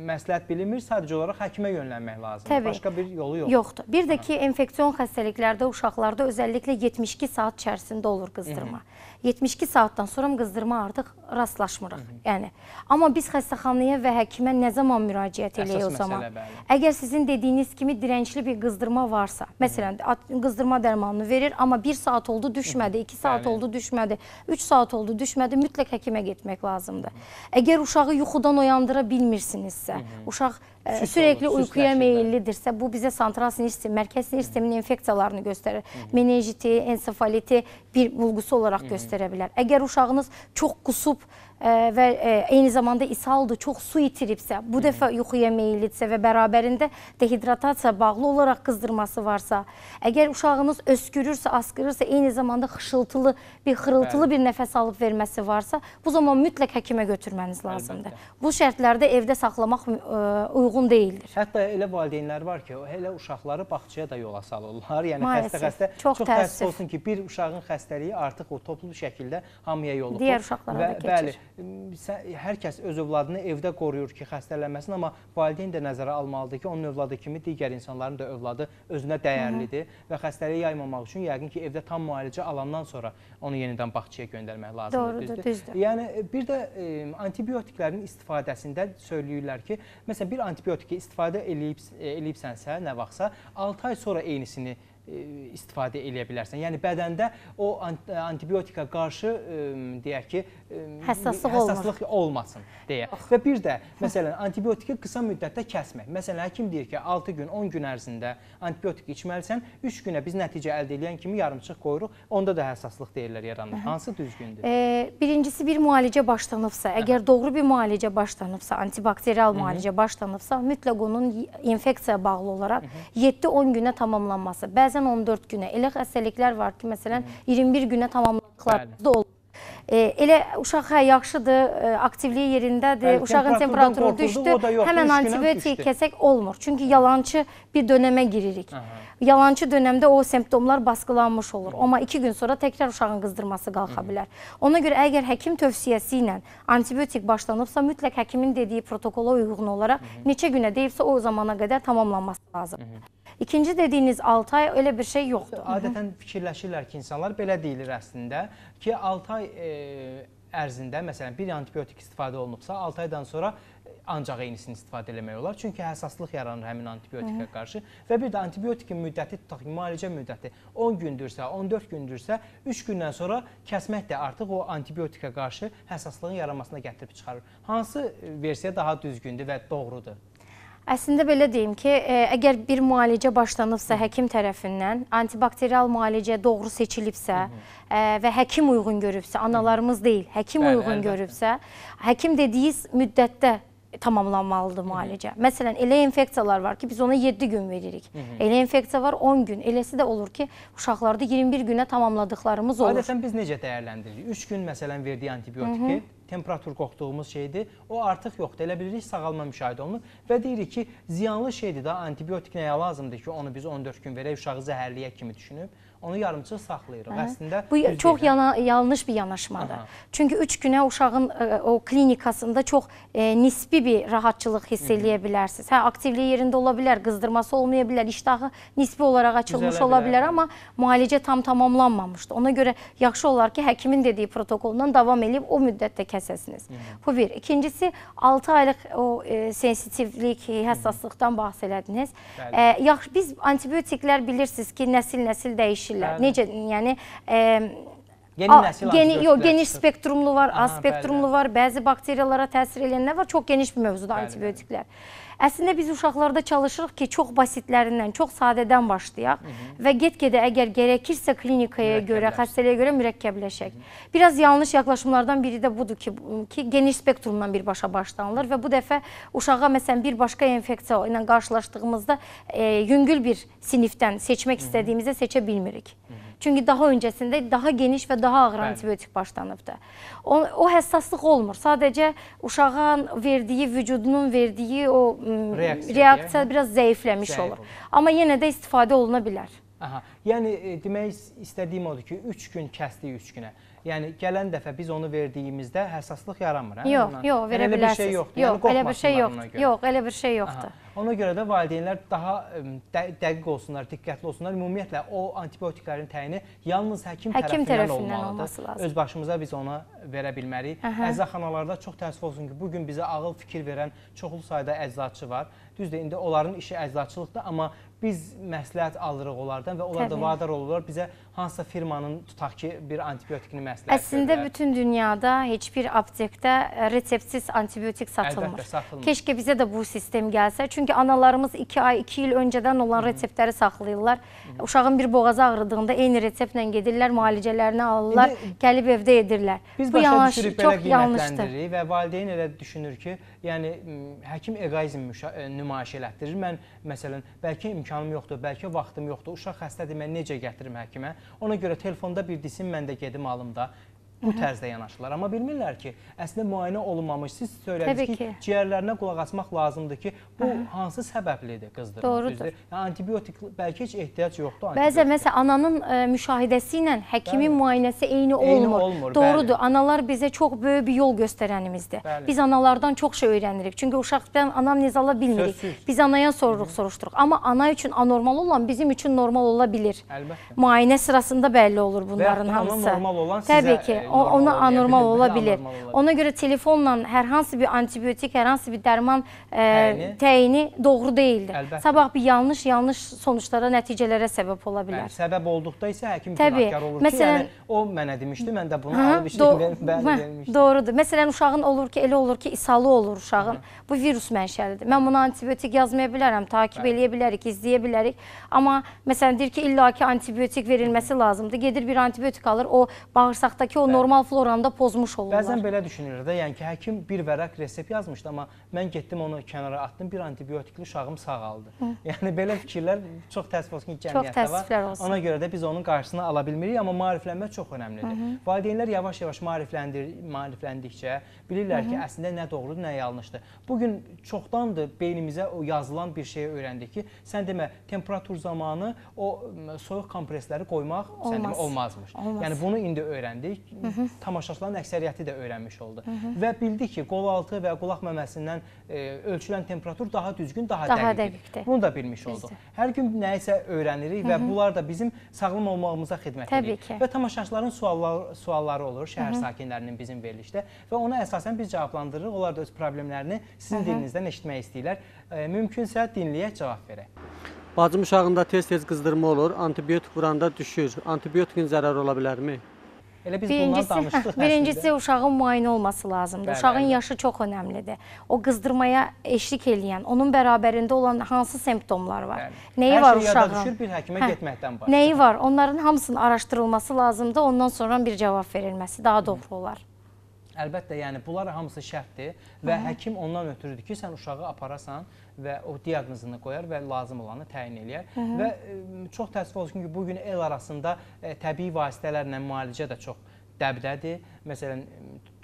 Speaker 1: məsləhət bilinmir, sadəcə olaraq həkimə yönlənmək lazımdır. Təbii. Başqa bir yolu yoxdur. Yoxdur. Bir də ki,
Speaker 2: infeksion xəstəliklərdə uşaqlarda özəlliklə 72 saat içərisində olur qızdırma. Hı -hı. 72 saatdan sonra qızdırma artıq rastlaşmırıq. Hı -hı. Yəni, amma biz xəstəxanaya və həkimə nə zaman müraciət eləyək o zaman? Bəli. Əgər sizin dediyiniz kimi dirəncli bir qızdırma varsa, məsələn, qızdırma dərmanını verir, amma 1 saat oldu düşmədi, 2 saat bəli. oldu düşmədi, 3 saat oldu düşmədi, mütləq həkimə getmək lazımdır. Əgər uşağı yuxudan oyandıra bilmirsinizsə, düşürsə, Hı -hı. uşaq ə, e, sürekli olur, uykuya meyillidirsə, bu bizə santral sinir sistemi, mərkəz sinir sisteminin infeksiyalarını göstərir. Hı -hı. Menejiti, ensefaliti bir bulgusu olaraq Hı -hı. göstərə bilər. Əgər uşağınız çox qusub, və e, eyni zamanda ishaldır, çox su itiribsə, bu dəfə yuxuya meyillidirsə və bərabərində dehidratasiya bağlı olaraq qızdırması varsa, əgər uşağınız öskürürsə, askırırsa, eyni zamanda xışıltılı, bir xırıltılı Bəli. bir nəfəs alıb verməsi varsa, bu zaman mütləq həkimə götürməniz lazımdır. Əlbəttə. Bu şərtlərdə evdə saxlamaq ə, e, uyğun deyildir.
Speaker 1: Hətta elə valideynlər var ki, elə uşaqları bağçaya da yola salırlar. Yəni xəstə-xəstə çox, çox təəssüf olsun ki, bir uşağın xəstəliyi artıq o toplu şəkildə hamıya yoluxur. Digər uşaqlara və, da keçir. Bəli, hər kəs öz övladını evdə qoruyur ki, xəstələnməsin, amma valideyn də nəzərə almalıdır ki, onun övladı kimi digər insanların da övladı özünə dəyərlidir və xəstəliyi yaymamaq üçün yəqin ki, evdə tam müalicə alandan sonra onu yenidən bağçaya göndərmək lazımdır. Doğrudur, düzdür. Yəni e, bir də e, antibiotiklərin istifadəsində söyləyirlər ki, məsələn bir antibiotiki istifadə eləyib e, eləyibsənsə, nə vaxtsa 6 ay sonra eynisini e, E, istifadə eləyə bilərsən. Yəni bədəndə o e, antibiotika qarşı e, deyək ki, həssaslıq, həssaslıq olmasın deyə. Oh. Və bir də məsələn antibiotiki qısa müddətdə kəsmək. Məsələn həkim deyir ki, 6 gün, 10 gün ərzində antibiotik içməlisən, 3 günə biz nəticə əldə edən kimi yarımçıq qoyuruq. Onda da həssaslıq deyirlər yaranır. Hansı düzgündür?
Speaker 2: E, birincisi bir müalicə başlanıbsa, hə. əgər doğru bir müalicə başlanıbsa, antibakterial müalicə başlanıbsa, mütləq onun infeksiyaya bağlı olaraq 7-10 günə tamamlanması. Bəzi bəzən 14 günə. Elə xəstəliklər var ki, məsələn, 21 günə tamamladıqlarında olur. E, elə uşaq hə yaxşıdır, e, aktivliyi yerindədir, Bəli, uşağın temperaturu düşdü, yox, həmən antibiotik kəsək olmur. Çünki yalançı bir dönəmə giririk. Aha yalançı dönəmdə o semptomlar baskılanmış olur. Amma iki gün sonra təkrar uşağın qızdırması qalxa bilər. Ona görə əgər həkim tövsiyəsi ilə antibiotik başlanıbsa, mütləq həkimin dediyi protokola uyğun olaraq neçə günə deyibsə o zamana qədər tamamlanması lazımdır. İkinci dediyiniz 6 ay elə bir şey yoxdur. Adətən
Speaker 1: fikirləşirlər ki, insanlar belə deyilir əslində ki, 6 ay e, ərzində, məsələn, bir antibiotik istifadə olunubsa, 6 aydan sonra ancaq eynisini istifadə eləmək olar. Çünki həssaslıq yaranır həmin antibiotikə qarşı və bir də antibiotikin müddəti tutaq, müalicə müddəti 10 gündürsə, 14 gündürsə, 3 gündən sonra kəsmək də artıq o antibiotikə qarşı həssaslığın yaranmasına gətirib çıxarır. Hansı e, versiya daha düzgündür və doğrudur?
Speaker 2: Əslində belə deyim ki, e, əgər bir müalicə başlanıbsa həkim tərəfindən, antibakterial müalicə doğru seçilibsə Hı -hı. E, və həkim uyğun görübsə, analarımız deyil, həkim Bəli, uyğun əlbəttə. görübsə, həkim dediyi müddətdə tamamlanmalıdır müalicə. Hı -hı. Məsələn, elə infeksiyalar var ki, biz ona 7 gün
Speaker 1: veririk. Hı -hı. Elə
Speaker 2: infeksiya var 10 gün. Eləsi də olur ki, uşaqlarda 21 günə tamamladıklarımız olur. Adətən
Speaker 1: biz necə dəyərləndiririk? 3 gün məsələn verdiyi antibiotiki, Hı -hı temperatur qorxduğumuz şeydir. O artıq yoxdur. Elə bilirik sağalma müşahidə olunur və deyirik ki, ziyanlı şeydir da antibiotik nəyə lazımdır ki, onu biz 14 gün verək, uşağı zəhərliyək kimi düşünüb onu yarımçıq saxlayırıq. Hə. Əslində bu çox
Speaker 2: yana, yanlış bir yanaşmadır. Aha. Çünki 3 günə uşağın ə, e, o klinikasında çox ə, e, nisbi bir rahatçılıq hiss Hı -hı. eləyə bilərsiniz. Hə, aktivliyi yerində ola bilər, qızdırması olmaya bilər, iştahı nisbi olaraq açılmış Düzələ ola bilər, bilər amma müalicə tam tamamlanmamışdı. Ona görə yaxşı olar ki, həkimin dediyi protokoldan davam edib o müddətdə kəsəsiniz. Hı -hı. Bu bir. İkincisi 6 aylıq o e, sensitivlik, e, həssaslıqdan bahs elədiniz. Bəli. E, yaxşı biz antibiotiklər bilirsiniz ki, nəsil-nəsil dəyişir yetişirlər. Bəli. Necə, yəni e, Yeni nəsil geni, yox, geniş çıxır. spektrumlu var, Aha, az spektrumlu bəli. var. Bəzi bakteriyalara təsir edən nə var? Çox geniş bir mövzuda bəli, antibiotiklər. Bəli. Əslində biz uşaqlarda çalışırıq ki, çox basitlərindən, çox sadədən başlayaq Hı -hı. və get-gedə əgər gərəkirsə klinikaya görə, xəstəliyə görə mürəkkəbləşək. Hı -hı. Biraz yanlış yaxlaşımlardan biri də budur ki, ki geniş spektrumdan birbaşa başlanılır və bu dəfə uşağa məsələn bir başqa infeksiya ilə qarşılaşdığımızda e, yüngül bir sinifdən seçmək Hı -hı. istədiyimizdə seçə bilmirik. Hı -hı. Çünki daha öncəsində daha geniş və daha ağır Bəli. antibiotik başlanıbdır. O, o həssaslıq olmur. Sadəcə uşağın verdiyi, vücudunun verdiyi o reaksiya, reaksiya biraz zəifləmiş Zəif olur. olur. Amma yenə də istifadə oluna bilər.
Speaker 1: Aha. Yəni e, demək istədiyim odur ki, 3 gün kəsdik 3 günə. Yəni gələn dəfə biz onu verdiyimizdə həssaslıq yaranmır, hə? Yox, yox, verə yəni, bilərsiniz. Elə bir şey yoxdur. Yox, yəni, elə bir şey yoxdur. Yəni yox,
Speaker 2: elə bir şey yoxdur.
Speaker 1: Aha. Ona görə də valideynlər daha də dəqiq olsunlar, diqqətli olsunlar. Ümumiyyətlə o antibiotiklərin təyini yalnız həkim, həkim tərəfindən, tərəfindən olmalıdır. Lazım. Öz başımıza biz ona verə bilmərik. Əczaxanalarda çox təəssüf olsun ki, bu gün bizə ağıl fikir verən çoxlu sayda əczaçı var. Düzdür, indi onların işi əczaçılıqdır, amma biz məsləhət alırıq onlardan və onlar Təbii. da vadar olurlar bizə hansısa firmanın tutaq ki, bir antibiotikini məsləhət Əslində görürlər.
Speaker 2: bütün dünyada heç bir aptekdə reseptsiz antibiotik satılmır. Əlbəttə, satılmır. Keşkə bizə də bu sistem gəlsə. Çünki Çünki analarımız 2 ay, 2 il öncədən olan reseptləri saxlayırlar. Uşağın bir boğazı ağrıdığında eyni reseptlə gedirlər, müalicələrini alırlar, İndi, gəlib evdə edirlər. Biz Bu yanlış, çox yanlışdır.
Speaker 1: Və valideyn elə düşünür ki, yəni həkim eqoizm e, nümayiş elətdirir. Mən məsələn, bəlkə imkanım yoxdur, bəlkə vaxtım yoxdur. Uşaq xəstədir, mən necə gətirim həkimə? Ona görə telefonda bir disim mən də gedim alım da bu tərzdə yanaşırlar. Amma bilmirlər ki, əslində müayinə olunmamış. Siz söylədiniz ki, ki, ciyərlərinə qulaq asmaq lazımdır ki, bu Hı -hı. hansı səbəblidir qızdırma? Doğrudur. Yəni, antibiotik bəlkə heç ehtiyac yoxdur. Bəzən,
Speaker 2: məsələn, ananın ə, e, müşahidəsi ilə həkimin bəli. müayinəsi eyni olmur. Eyni olmur Doğrudur, bəli. analar bizə çox böyük bir yol göstərənimizdir. Bəli. Biz analardan çox şey öyrənirik. Çünki uşaqdan anamnez ala bilmirik. Sözsüz. Biz anaya soruruq, Hı -hı. soruşduruq. Amma ana üçün anormal olan bizim üçün normal ola bilir. Əlbəttə. Müayinə sırasında bəlli olur bunların Vəyat hamısı. Normal olan sizə Təbii ki, e, anormal ona ola anormal ola bilir. Anormal ola bilir. Ona görə telefonla hər hansı bir antibiotik, hər hansı bir dərman ə, e, təyini, təyini doğru deyildir. Əlbəttə. Sabah bir yanlış yanlış sonuçlara, nəticələrə səbəb ola bilər. Bəli,
Speaker 1: səbəb olduqda isə həkim günahkar olur Məsələn, ki, yəni o mənə demişdi, mən də bunu hə, alıb içdim, bəli demişdim.
Speaker 2: Doğrudur. Məsələn, uşağın olur ki, elə olur ki, ishalı olur uşağın. Hı. Bu virus mənşəlidir. Mən buna antibiotik yazmaya bilərəm, takib bəli. eləyə bilərik, izləyə bilərik. Amma məsələn deyir ki, illaki antibiotik verilməsi lazımdır. Gedir bir antibiotik alır, o bağırsaqdakı o normal normal floramda pozmuş olurlar. Bəzən
Speaker 1: belə düşünürlər də, yəni ki, həkim bir vərəq resept yazmışdı, amma mən getdim onu kənara atdım, bir antibiotikli uşağım sağaldı. Hı. Yəni belə fikirlər çox təəssüf olsun ki, cəmiyyətdə var. Olsun. Ona görə də biz onun qarşısını ala bilmirik, amma maariflənmək çox önəmlidir. Hı -hı. Valideynlər yavaş-yavaş maarifləndir, maarifləndikcə bilirlər Hı -hı. ki, əslində nə doğrudur, nə yanlışdır. Bu gün çoxdandır beynimizə o yazılan bir şeyi öyrəndik ki, sən demə temperatur zamanı o soyuq kompresləri qoymaq Olmaz. sən demə olmazmış. Olmaz. Yəni bunu indi öyrəndik. Hı -hı. Hı -hı. Tamaşaçıların əksəriyyəti də öyrənmiş oldu. Hı -hı. Və bildi ki, qol altı və qulaq məməsindən e, ölçülən temperatur daha düzgün, daha, daha dəqiqdir. Bunu da bilmiş olduq. Bizdir. Hər gün nəyisə öyrənirik Hı -hı. və bunlar da bizim sağlam olmağımıza xidmət Təbii edir. Ki. Və tamaşaçıların suallar, sualları olur şəhər Hı -hı. sakinlərinin bizim verilişdə və ona əsasən biz cavablandırırıq. Onlar da öz problemlərini sizin Hı -hı. dilinizdən eşitmək istəyirlər. E, mümkünsə dinləyək, cavab verək. Bacım uşağında tez-tez qızdırma olur, antibiotik vuranda düşür. Antibiotikin zərəri ola bilərmi? Elə biz birincisi, bundan danışdıq. Hə, birincisi əslində. uşağın
Speaker 2: müayinə olması lazımdır. Bəli, uşağın bəli. yaşı çox önəmlidir. O qızdırmaya eşlik eləyən, onun bərabərində olan hansı simptomlar var? Bəli. Nəyi Hər var şey uşağın? Düşür, bir
Speaker 1: həkimə hə, getməkdən başlayır.
Speaker 2: Nəyi var? Onların hamısının araşdırılması lazımdır. Ondan sonra bir cavab verilməsi daha doğru Hı. olar.
Speaker 1: Əlbəttə, yəni bunlar hamısı şərtdir və Hı -hı. həkim ondan ötürüdür ki, sən uşağı aparasan və o diaqnozunu qoyar və lazım olanı təyin eləyər. Hı -hı. Və ə, çox təəssüf olsun ki, bu gün el arasında ə, təbii vasitələrlə müalicə də çox dəbdədir. Məsələn,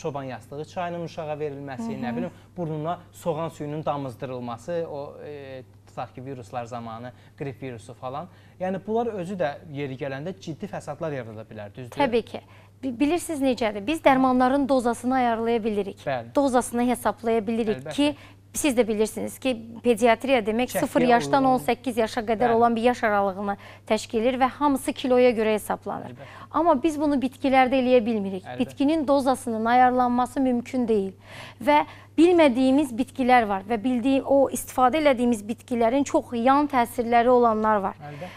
Speaker 1: çoban yastığı çayının uşağa verilməsi, Hı -hı. nə bilim, burnuna soğan suyunun damızdırılması, o e, tutaq ki, viruslar zamanı, qrip virusu falan. Yəni bunlar özü də yeri gələndə ciddi fəsadlar yarada bilər, düzdür? Təbii
Speaker 2: ki. Bilirsiniz necədir? Biz dərmanların dozasını ayarlaya bilirik. Bəli. Dozasını hesablaya bilirik Əlbəttə. ki, siz də bilirsiniz ki, pediatriya demək Çəkiyə 0 yaşdan 18 yaşa qədər olan bir yaş aralığını təşkil edir və hamısı kiloya görə hesablanır. Əlbət. Amma biz bunu bitkilərdə eləyə bilmirik. Əlbət. Bitkinin dozasının ayarlanması mümkün deyil. Və bilmədiyimiz bitkilər var və bildiyim o istifadə elədiyimiz bitkilərin çox yan təsirləri olanlar var. Əlbəttə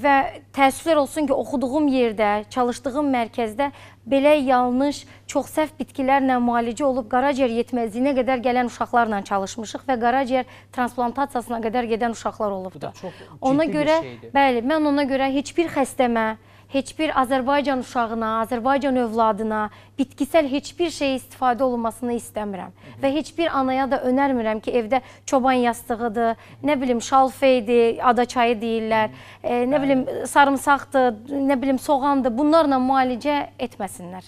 Speaker 2: və təəssüflər olsun ki, oxuduğum yerdə, çalışdığım mərkəzdə belə yanlış, çox səhv bitkilərlə müalicə olub qaraciyər yetməzliyinə qədər gələn uşaqlarla çalışmışıq və qaraciyər transplantasiyasına qədər gedən uşaqlar olubdu. Bu da çox ciddi ona görə, bir şeydir. Bəli, mən ona görə heç bir xəstəmə, heç bir Azərbaycan uşağına, Azərbaycan övladına bitkisel heç bir şey istifadə olunmasını istəmirəm. Hı -hı. Və heç bir anaya da önərmirəm ki, evdə çoban yastığıdır, nə bilim şalfeydir, ada çayı deyirlər, e, nə Bəli. bilim sarımsaqdır, nə bilim soğandır. Bunlarla müalicə etməsinlər.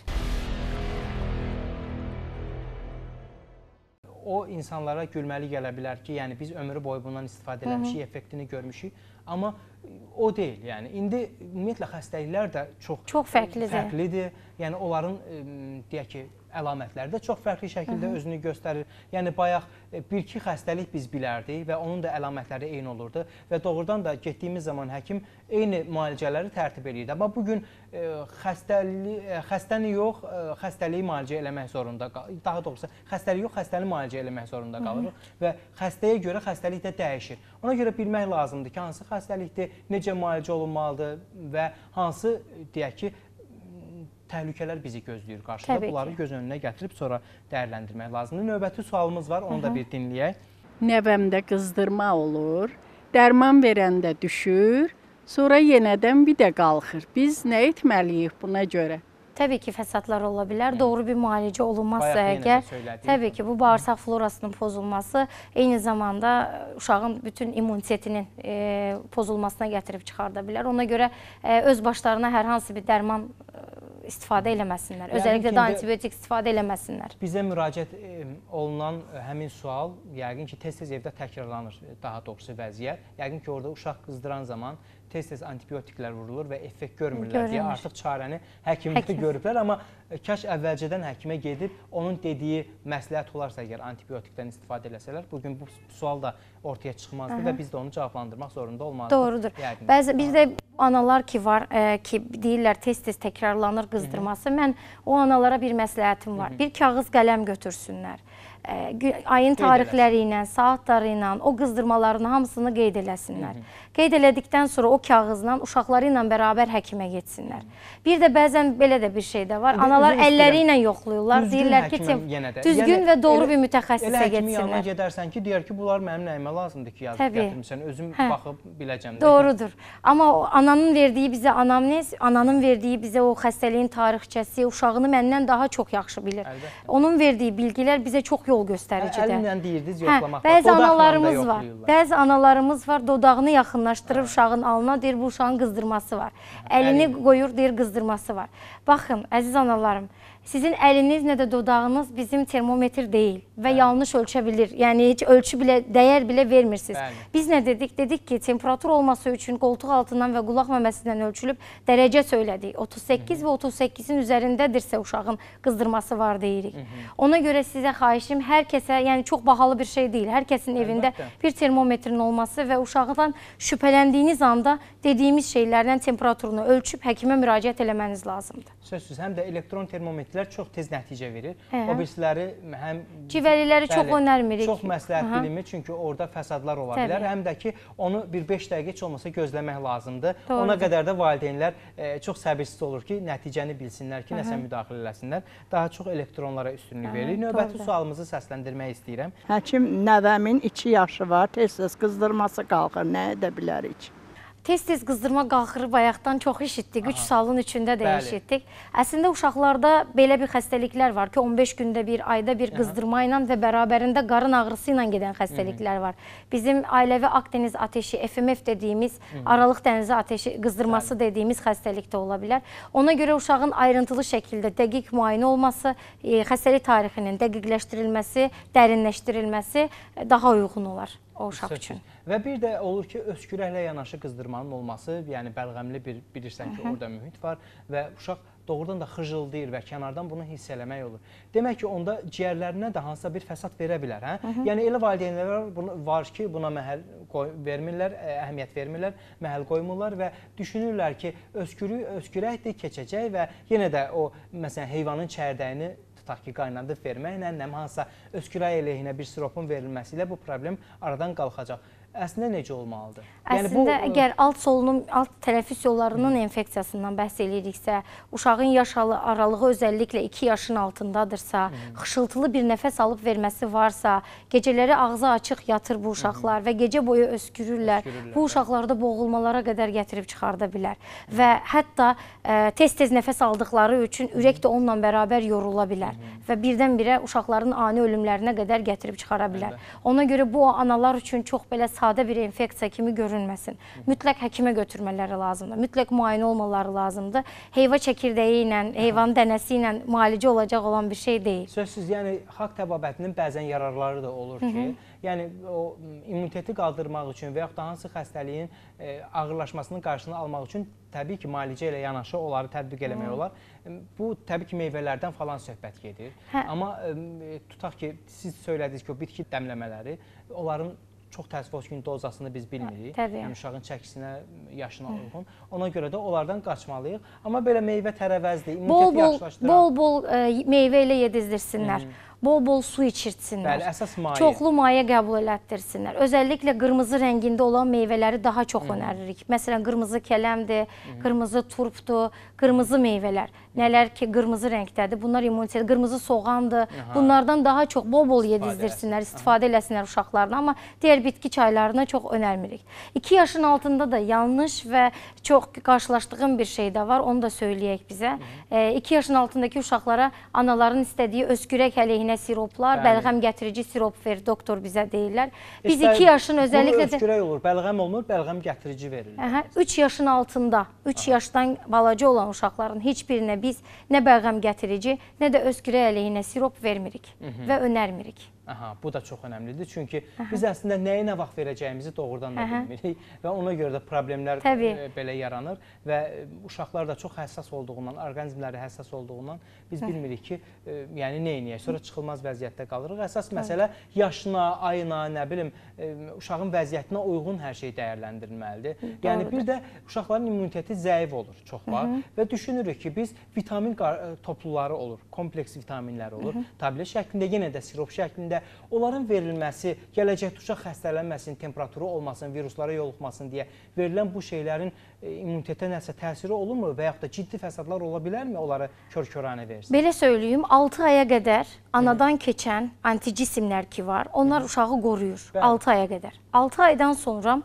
Speaker 1: o insanlara gülməli gələ bilər ki, yəni biz ömrü boyu bundan istifadə eləmişik, effektini görmüşük. Amma o deyil. Yəni indi ümumiyyətlə xəstəliklər də çox çox fərqlidir. Fərqlidir. Yəni onların deyək ki, əlamətləri də çox fərqli şəkildə Hı -hı. özünü göstərir. Yəni bayaq 1-2 e, xəstəlik biz bilərdik və onun da əlamətləri eyni olurdu və doğrudan da getdiyimiz zaman həkim eyni müalicələri tərtib eləyirdi. Amma bu gün e, xəstəli e, xəstəni yox, xəstəliyi müalicə eləmək zorunda, daha doğrusu xəstəlik yox, xəstəni müalicə eləmək zorunda qalırıq və xəstəyə görə xəstəlik də dəyişir. Ona görə bilmək lazımdır ki, hansı xəstəlikdir, necə müalicə olunmalıdır və hansı deyək ki, təhlükələr bizi gözləyir qarşıda. Təbii Bunları ki. göz önünə gətirib sonra dəyərləndirmək lazımdır. Növbəti sualımız var, onu Aha. da bir dinləyək.
Speaker 2: Nəvəmdə qızdırma olur, dərman verəndə düşür, sonra yenədən bir də qalxır. Biz nə etməliyik buna görə? Təbii ki, fəsadlar ola bilər. Hı. Doğru bir müalicə olunmazsa əgər, təbii ki, bu bağırsaq florasının pozulması eyni zamanda uşağın bütün immunitetinin e, pozulmasına gətirib çıxarda bilər. Ona görə e, öz başlarına hər hansı bir dərman e, istifadə eləməsinlər. Yəni, Özəlliklə də antibiotik istifadə eləməsinlər.
Speaker 1: Bizə müraciət e, olunan e, həmin sual yəqin ki, tez-tez evdə təkrarlanır e, daha doğrusu vəziyyət. Yəqin ki, orada uşaq qızdıran zaman tez-tez antibiotiklər vurulur və effekt görmürlər Görülmür. deyə artıq çarəni həkimdə Həkim. görüblər. Amma e, kaş əvvəlcədən həkimə gedib onun dediyi məsləhət olarsa əgər antibiotikdən istifadə eləsələr, bugün bu sual da ortaya çıxmazdı Aha. və biz də onu cavablandırmaq zorunda olmalıyıq. Doğrudur. Yəqin. Bəzi bir
Speaker 2: də analar ki var ə, e, ki deyirlər tez-tez təkrarlanır qızdırması. Hı -hı. Mən o analara bir məsləhətim var. Hı -hı. Bir kağız qələm götürsünlər ayın tarixləri ilə, saatları ilə, o qızdırmaların hamısını qeyd eləsinlər. Hı -hı. Qeyd elədikdən sonra o kağızla uşaqları ilə bərabər həkimə getsinlər. Hı -hı. Bir də bəzən belə də bir şey də var. Hı Analar əlləri ilə yoxlayırlar. Düzgün deyirlər ki, düzgün yəni, və doğru elə, bir mütəxəssisə getsinlər. Elə həkimin yanına
Speaker 1: gedərsən ki, deyər ki, bunlar mənim nəyimə lazımdır ki, yazıb gətirmişsən, özüm hə. baxıb biləcəm. Doğrudur.
Speaker 2: Amma o, ananın verdiyi bizə anamnez, ananın verdiyi bizə o xəstəliyin tarixçəsi, uşağını məndən daha çox yaxşı bilir. Əlbəttə. Onun verdiyi bilgilər bizə çox yol göstəricidir. Əlinlə deyirdiniz hə, yoxlamaq. Hə, bəzi analarımız var. Bəzi analarımız var, dodağını yaxınlaşdırıb uşağın alnına deyir bu uşağın qızdırması var. Hə, Əlini Əli. qoyur deyir qızdırması var. Baxın əziz analarım, sizin əliniz nə də dodağınız bizim termometr deyil və yanlış ölçə bilir. Yəni heç ölçü bilə, dəyər bilə vermirsiniz. Bəli. Biz nə dedik? Dedik ki, temperatur olması üçün qoltuq altından və qulaq məməsindən ölçülüb dərəcə söylədik. 38 Hı -hı. və 38-in üzərindədirsə uşağın qızdırması var deyirik. Hı -hı. Ona görə sizə xahişim hər kəsə, yəni çox bahalı bir şey deyil. Hər kəsin Əlbəttə. evində bir termometrin olması və uşaqdan şübhələndiyiniz anda dediyimiz şeylərdən temperaturunu ölçüb həkimə müraciət eləməniz lazımdır.
Speaker 1: Sözsüz, həm də elektron termometrlər çox tez nəticə verir. Hə. O birisiləri həm civə Çörəkliləri çox önərmirik. Çox məsləhət Aha. bilinmir, çünki orada fəsadlar ola bilər. Təbii. Həm də ki, onu bir 5 dəqiqə heç olmasa gözləmək lazımdır. Doğrudur. Ona qədər də valideynlər e, çox səbirsiz olur ki, nəticəni bilsinlər ki, Aha. nəsə müdaxilə eləsinlər. Daha çox elektronlara üstünlük verir. Növbəti doğrudur. sualımızı səsləndirmək istəyirəm. Həkim nəvəmin 2 yaşı var, tez-tez qızdırması qalxır, nə edə bilərik?
Speaker 2: Tez-tez qızdırma qalxırı bayaqdan çox işitdik, 3 salın içində də Bəli. işitdik. Əslində uşaqlarda belə bir xəstəliklər var ki, 15 gündə bir, ayda bir qızdırma ilə və bərabərində qarın ağrısı ilə gedən xəstəliklər var. Bizim ailəvi Akdeniz ateşi, FMF dediyimiz, aralıq dənizi ateşi qızdırması Bəli. dediyimiz xəstəlik də ola bilər. Ona görə uşağın ayrıntılı şəkildə dəqiq müayinə olması, e, xəstəlik tarixinin dəqiqləşdirilməsi, dərinləşdirilməsi e, daha uyğun olar o uşaq üçün.
Speaker 1: Və bir də olur ki, öskürəklə yanaşı qızdırmanın olması, yəni bəlğəmli bir bilirsən ki, orada mühit var və uşaq doğrudan da xıcıldayır və kənardan bunu hiss eləmək olur. Demək ki, onda ciyərlərinə də hansısa bir fəsad verə bilər, hə? Hı -hı. Yəni elə valideynlər var ki, buna məhəl vermirlər, əhəmiyyət vermirlər, məhəl qoymurlar və düşünürlər ki, öskürü öskürəkdir, keçəcək və yenə də o məsələn heyvanın çərdəyini tutaq ki, qaynadıb verməklə, nə hansısa öz küləyi əleyhinə bir siropun verilməsi ilə bu problem aradan qalxacaq. Əslində necə olmalıdır? Yəni Əslində bu, əgər
Speaker 2: alt solunum, alt tənəffüs yollarının hı. infeksiyasından bəhs eləyiriksə, uşağın yaş aralığı özəlliklə 2 yaşın altındadırsa, hı. xışıltılı bir nəfəs alıb verməsi varsa, gecələri ağzı açıq yatır bu uşaqlar hı. və gecə boyu öskürürlər. öskürürlər. Bu hə. da boğulmalara qədər gətirib çıxarda bilər hı. və hətta e, tez-tez nəfəs aldıqları üçün ürək də onunla bərabər yorula bilər hı. və birdən-birə uşaqların ani ölümlərinə qədər gətirib çıxara bilər. Ona görə bu analar üçün çox belə sadə bir infeksiya kimi görünür görünməsin. Mütləq həkimə götürmələri lazımdır. Mütləq müayinə olmaları lazımdır. Heyva çəkirdeyi ilə, heyvan dənəsi ilə müalicə olacaq olan bir şey deyil.
Speaker 1: Sözsüz, yəni xalq təbabətinin bəzən yararları da olur ki, Hı -hı. yəni o immuniteti qaldırmaq üçün və yaxud da hansı xəstəliyin e, ağırlaşmasının qarşısını almaq üçün təbii ki, müalicə ilə yanaşı onları tətbiq eləmək Hı olar. Bu təbii ki, meyvələrdən falan söhbət gedir. Hə. Amma e, tutaq ki, siz söylədiniz ki, o bitki dəmləmələri onların çox təəssüf ki, dozasını biz bilmirik. Hə, yəni uşağın çəkisinə, yaşına uyğun. Ona görə də onlardan qaçmalıyıq. Amma belə meyvə tərəvəzdir, immunitet yaxşılaşdırır.
Speaker 2: Bol-bol e, meyvə ilə yedizdirsinlər. Hı -hı bol-bol su içirsinlər. Bəli, əsas maye. Çoxlu maye qəbul elətdirsinlər. Özəlliklə qırmızı rəngində olan meyvələri daha çox Hı. önəririk. Məsələn, qırmızı kələmdir, Hı. qırmızı turpdur, qırmızı meyvələr. Nələr ki, qırmızı rəngdədir. Bunlar immunitet, qırmızı soğandır. Aha. Bunlardan daha çox bol-bol yedizdirsinlər, istifadə Aha. eləsinlər uşaqlarına, amma digər bitki çaylarına çox önərmirik. 2 yaşın altında da yanlış və çox qarşılaşdığım bir şey də var. Onu da söyləyək bizə. 2 e, yaşın altındakı uşaqlara anaların istədiyi özgürək əleyhinə köhnə siroplar, Bəli. bəlğəm gətirici sirop ver, doktor bizə deyirlər. Biz 2 işte, yaşın özellikle de öskürək
Speaker 1: olur. Bəlğəm olmur, bəlğəm gətirici verilir.
Speaker 2: Hə, 3 yaşın altında, 3 yaşdan balaca olan uşaqların heç birinə biz nə bəlğəm gətirici, nə də öskürək əleyhinə sirop vermirik Hı -hı. və önərmirik.
Speaker 1: Aha, bu da çox önəmlidir. Çünki Aha. biz əslində nəyə nə vaxt verəcəyimizi doğrudan da Aha. bilmirik və ona görə də problemlər Təbii. E, belə yaranır və e, uşaqlar da çox həssas olduğundan, orqanizmləri həssas olduğundan biz hə. bilmirik ki, e, yəni nə edəyək. Sonra çıxılmaz vəziyyətdə qalırıq. Əsas Təbii. məsələ yaşına, ayına, nə bilim, e, uşağın vəziyyətinə uyğun hər şey dəyərləndirilməlidir. Yəni doğrudur. Yəni bir də uşaqların immuniteti zəif olur çox var Hı -hı. və düşünürük ki, biz vitamin e, topluları olur, kompleks vitaminlər olur. Hı -hı. Tablet şəklində, yenə də sirop şəklində əslində onların verilməsi, gələcəkdə uşaq xəstələnməsin, temperaturu olmasın, viruslara yoluxmasın deyə verilən bu şeylərin e, immunitetə nəsə təsiri olurmu və yaxud da ciddi fəsadlar ola bilərmi onları kör-körənə versin?
Speaker 2: Belə söyləyim, 6 aya qədər anadan Hı. keçən antijisimlər ki var, onlar Hı. uşağı qoruyur Bəli. 6 aya qədər. 6 aydan sonra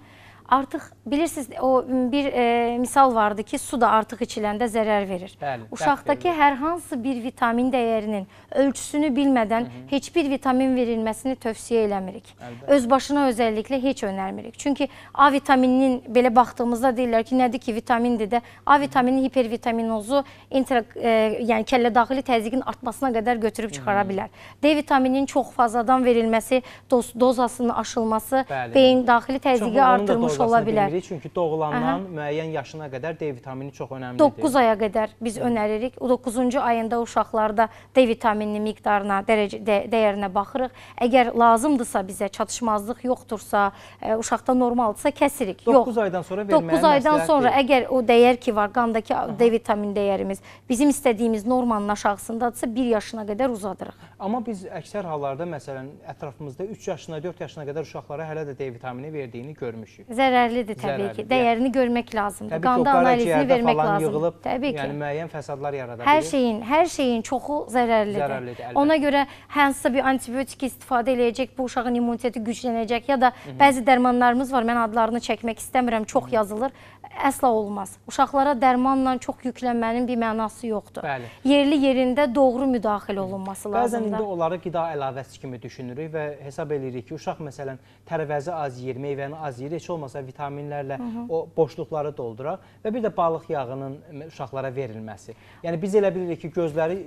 Speaker 2: artıq Bilirsiniz o bir e, misal vardı ki su da artıq içiləndə zərər verir. Bəli, Uşaqdakı bəli. hər hansı bir vitamin dəyərinin ölçüsünü bilmədən Hı -hı. heç bir vitamin verilməsini tövsiyə eləmirik. Əlbəttə. Öz başına özəlliklə heç önərmirik. Çünki A vitamininin belə baxdığımızda deyirlər ki, nədir ki vitamindir də A vitamini hipervitaminozu intra, e, yəni kəllə daxili təzyiqin artmasına qədər götürüb çıxara Hı -hı. bilər. D vitamininin çox fazladan verilməsi, doz, dozasının aşılması bəli. beyin daxili təzyiqi artırmış ola bilər. Bilmirik
Speaker 1: önəririk, çünki doğulandan Aha. müəyyən yaşına qədər D vitamini çox önəmlidir. 9 aya
Speaker 2: qədər biz önəririk. 9-cu ayında uşaqlarda D vitamininin miqdarına, dərəcə, də, dəyərinə baxırıq. Əgər lazımdırsa bizə, çatışmazlıq yoxdursa, ə, e, uşaqda normaldırsa kəsirik. 9 Yox.
Speaker 1: aydan sonra verməyə 9 aydan sonra deyil.
Speaker 2: əgər o dəyər ki var, qandakı Aha. D vitamin dəyərimiz bizim istədiyimiz normanın aşağısındadırsa 1 yaşına qədər uzadırıq.
Speaker 1: Amma biz əksər hallarda məsələn ətrafımızda 3 yaşına, 4 yaşına qədər uşaqlara hələ də D vitamini verdiyini görmüşük. Zərərlidir təbii Təbii ki,
Speaker 2: dəyərini görmək lazımdır. Təbii Qanda ki, analizini vermək falan lazımdır. Yığılıb, Təbii ki. Yəni
Speaker 1: müəyyən fəsadlar yarada bilər. Hər şeyin,
Speaker 2: hər şeyin çoxu zərərlidir. Zərərlidir, əlbəttə. Ona görə hansısa bir antibiotik istifadə eləyəcək, bu uşağın immuniteti güclənəcək ya da Hı -hı. bəzi dərmanlarımız var. Mən adlarını çəkmək istəmirəm, çox Hı -hı. yazılır əsla olmaz. Uşaqlara dərmanla çox yüklənmənin bir mənası yoxdur. Bəli. Yerli yerində doğru müdaxilə olunması lazımdır. Bəzən indi
Speaker 1: onları qida əlavəsi kimi düşünürük və hesab edirik ki, uşaq məsələn tərəvəzi az yeyir, meyvəni az yeyir, heç olmasa vitaminlərlə Hı -hı. o boşluqları doldurar və bir də balıq yağının uşaqlara verilməsi. Yəni biz elə bilirik ki, gözləri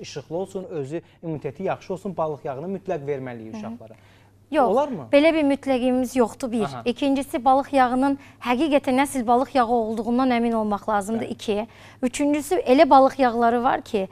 Speaker 1: işıqlı olsun, özü immuniteti yaxşı olsun, balıq yağını mütləq verməliyik uşaqlara. Hı -hı. Yox, Olar mı? belə
Speaker 2: bir mütləqimiz yoxdur bir. Aha. İkincisi, balıq yağının həqiqətən nəsil balıq yağı olduğundan əmin olmaq lazımdır, Bəli. iki. Üçüncüsü, elə balıq yağları var ki,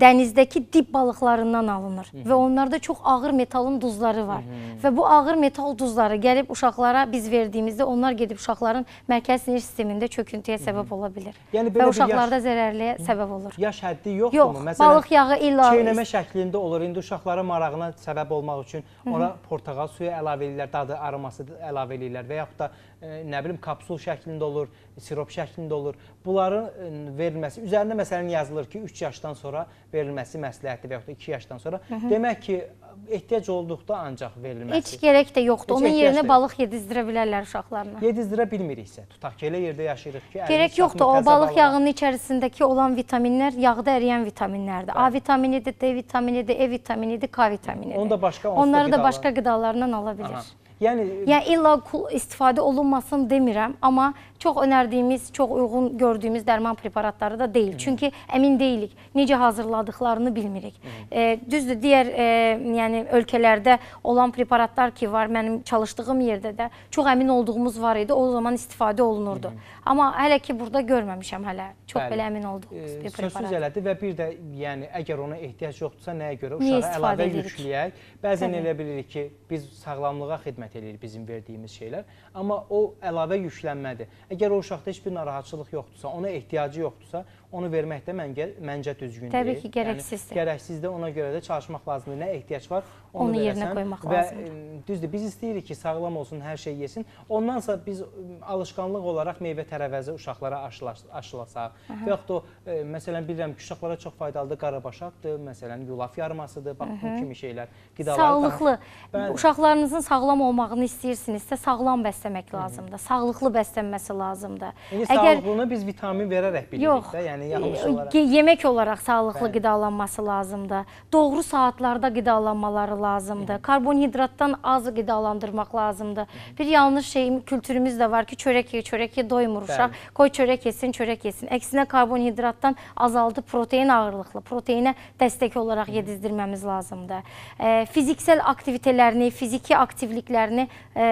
Speaker 2: dənizdəki dib balıqlarından alınır Hı -hı. və onlarda çox ağır metalın duzları var. Hı -hı. Və bu ağır metal duzları gəlib uşaqlara biz verdiyimizdə onlar gedib uşaqların mərkəz sinir sistemində çöküntüyə Hı -hı. səbəb ola bilər.
Speaker 1: Yəni və uşaqlarda yaş...
Speaker 2: zərərliyə səbəb
Speaker 1: olur. Yaş həddi yoxdur yox, mu? Məsələn, balıq yağı illa çeynəmə şəklində olur. İndi uşaqlara marağına səbəb olmaq üçün ona Hı -hı. portağal suyu əlavə eləyirlər, dadı aroması əlavə eləyirlər və yaxud da E, nə bilim kapsul şəklində olur, sirop şəklində olur. Bunların e, verilməsi, üzərində məsələn yazılır ki, 3 yaşdan sonra verilməsi məsləhətdir və yaxud da 2 yaşdan sonra. Hı -hı. Demək ki, ehtiyac olduqda ancaq verilməsi.
Speaker 2: Heç gerək də yoxdur. Heç Onun yerinə balıq yedizdirə bilərlər uşaqlarına.
Speaker 1: Yedizdirə bilmiriksə, tutaq ki, elə yerdə yaşayırıq ki, gerək yoxdur. O balıq balığa... yağının
Speaker 2: içərisindəki olan vitaminlər yağda əriyən vitaminlərdir. Bəli. A vitaminidir, D vitaminidir, E vitaminidir, K vitaminidir. Onu da başqa onsuz Onları da, qıdalar... da başqa qidalarından ala bilir. Aha. Yəni, yəni illa istifadə olunmasın demirəm, amma çox önərdiyimiz, çox uyğun gördüyümüz dərman preparatları da deyil. Hı. Çünki əmin deyilik, necə hazırladıklarını bilmirik. E, düzdür, digər e, yəni ölkələrdə olan preparatlar ki var, mənim çalışdığım yerdə də çox əmin olduğumuz var idi. O zaman istifadə olunurdu. Hı -hı. Amma hələ ki burada görməmişəm hələ. Çox Bəli. belə əmin olduğumuz e, bir preparat. Sözsüz
Speaker 1: elədir və bir də yəni əgər ona ehtiyac yoxdursa nəyə görə uşağa əlavə edirik? yükləyək. Bəzən Təbii. elə bilirik ki, biz sağlamlığa xidmət eləyir bizim verdiyimiz şeylər, amma o əlavə yüklənmədir. Əgər o uşaqda heç bir narahatçılıq yoxdursa, ona ehtiyacı yoxdursa, onu vermək də məncə, məncə düzgün Təbii deyil. Təbii ki, gərəksizdir. Yəni, gərəksizdir, ona görə də çalışmaq lazımdır. Nə ehtiyac var, onu, onu verəsən. yerinə qoymaq və, lazımdır. Düzdür, biz istəyirik ki, sağlam olsun, hər şey yesin. Ondansa biz alışqanlıq olaraq meyvə tərəvəzi uşaqlara aşılasaq və yaxud o, ə, məsələn, bilirəm ki, uşaqlara çox faydalıdır qarabaşaqdır, məsələn, yulaf yarmasıdır, bax, bu kimi şeylər. Qidaları Sağlıqlı, Bəli.
Speaker 2: uşaqlarınızın sağlam olmağını istəyirsinizsə, sağlam bəsləmək lazımdır, Hı -hı. sağlıqlı bəslənməsi lazımdır.
Speaker 1: İndi Əgər... sağlıqlığına biz vitamin verərək bilirik Yox, də, yəni yəni yaxşı olaraq?
Speaker 2: Yemək olaraq sağlıqlı Bəli. qidalanması lazımdır. Doğru saatlarda qidalanmaları lazımdır. Hı. Karbonhidratdan az qidalandırmaq lazımdır. Hı. Bir yanlış şey kültürümüz də var ki, çörək ye, çörək ye doymur uşaq. Qoy çörək yesin, çörək yesin. Əksinə karbonhidratdan azaldı protein ağırlıqlı. Proteinə dəstək olaraq yedizdirməmiz lazımdır. E, fiziksel aktivitələrini, fiziki aktivliklərini e,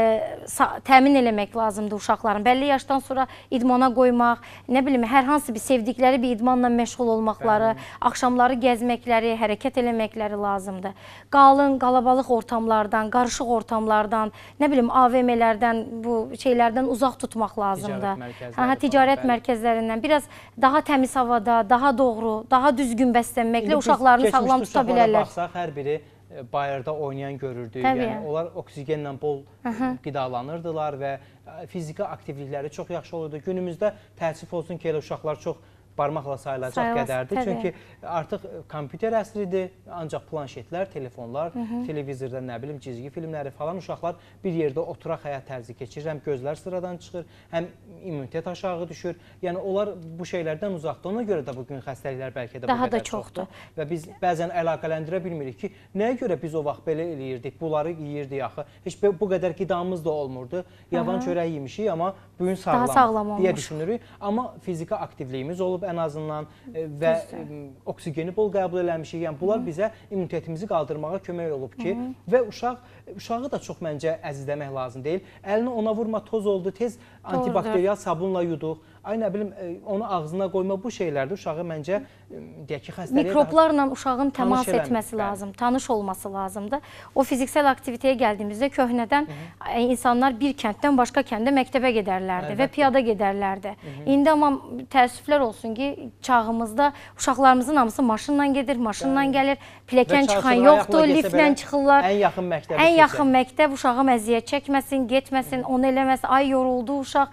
Speaker 2: təmin eləmək lazımdır uşaqların. Bəlli yaşdan sonra idmana qoymaq, nə bilim, hər hansı bir sevdikləri gündələri bir idmanla məşğul olmaqları, Bəli. axşamları gəzməkləri, hərəkət eləməkləri lazımdır. Qalın, qalabalıq ortamlardan, qarışıq ortamlardan, nə bilim AVM-lərdən, bu şeylərdən uzaq tutmaq lazımdır. Ticarət hə, ticarət falan, mərkəzlərindən biraz daha təmiz havada, daha doğru, daha düzgün bəslənməklə uşaqlarını sağlam tuta bilərlər.
Speaker 1: Baxsaq hər biri e, bayırda oynayan görürdük. Təbii. Yəni onlar oksigenlə bol e, Aha. qidalanırdılar və e, fiziki aktivlikləri çox yaxşı olurdu. Günümüzdə təəssüf olsun ki, elə uşaqlar çox barmaqla sayılacaq Sayılası, qədərdir. Təbii. Çünki artıq kompüter əsridir, ancaq planşetlər, telefonlar, Hı -hı. televizorda nə bilim cizgi filmləri falan uşaqlar bir yerdə oturaq həyat tərzi keçirir. Həm gözlər sıradan çıxır, həm immunitet aşağı düşür. Yəni onlar bu şeylərdən uzaqdır. Ona görə də bu gün xəstəliklər bəlkə də daha bu qədər da çoxdur. çoxdur. Və biz bəzən əlaqələndirə bilmirik ki, nəyə görə biz o vaxt belə eləyirdik, bunları yeyirdik axı. Heç bu qədər qidamız da olmurdu. Yavan çörək yemişik, amma bu gün sağlam, sağlam deyə düşünürük. Amma fiziki aktivliyimiz olub, olub ən azından e, və e, oksigeni bol qəbul eləmişik. Yəni bunlar bizə immunitetimizi qaldırmağa kömək olub ki, və uşaq uşağı da çox məncə əzizləmək lazım deyil. Əlini ona vurma, toz oldu, tez Doğrudur. antibakterial sabunla yuduq. Ay nə bilim e, onu ağzına qoyma bu şeylərdə uşağı məncə e, deyək ki, xəstəliyə mikroplarla
Speaker 2: uşağın təmas eləmək, etməsi lazım, bəli. tanış olması lazımdır. O fiziksel aktivitəyə gəldiyimizdə köhnədən Hı -hı. E, insanlar bir kənddən başqa kəndə məktəbə gedərlərdi Əlbəttə. və piyada gedərlərdi. Hı -hı. İndi amma təəssüflər olsun ki, çağımızda uşaqlarımızın hamısı maşınla gedir, maşınla Hı -hı. gəlir. Piləkən çıxan yoxdur, liftlə çıxırlar. Ən
Speaker 1: yaxın məktəbi. Ən ən yaxın
Speaker 2: məktəb uşağım əziyyət çəkməsin, getməsin, onu eləməsin. Ay yoruldu uşaq.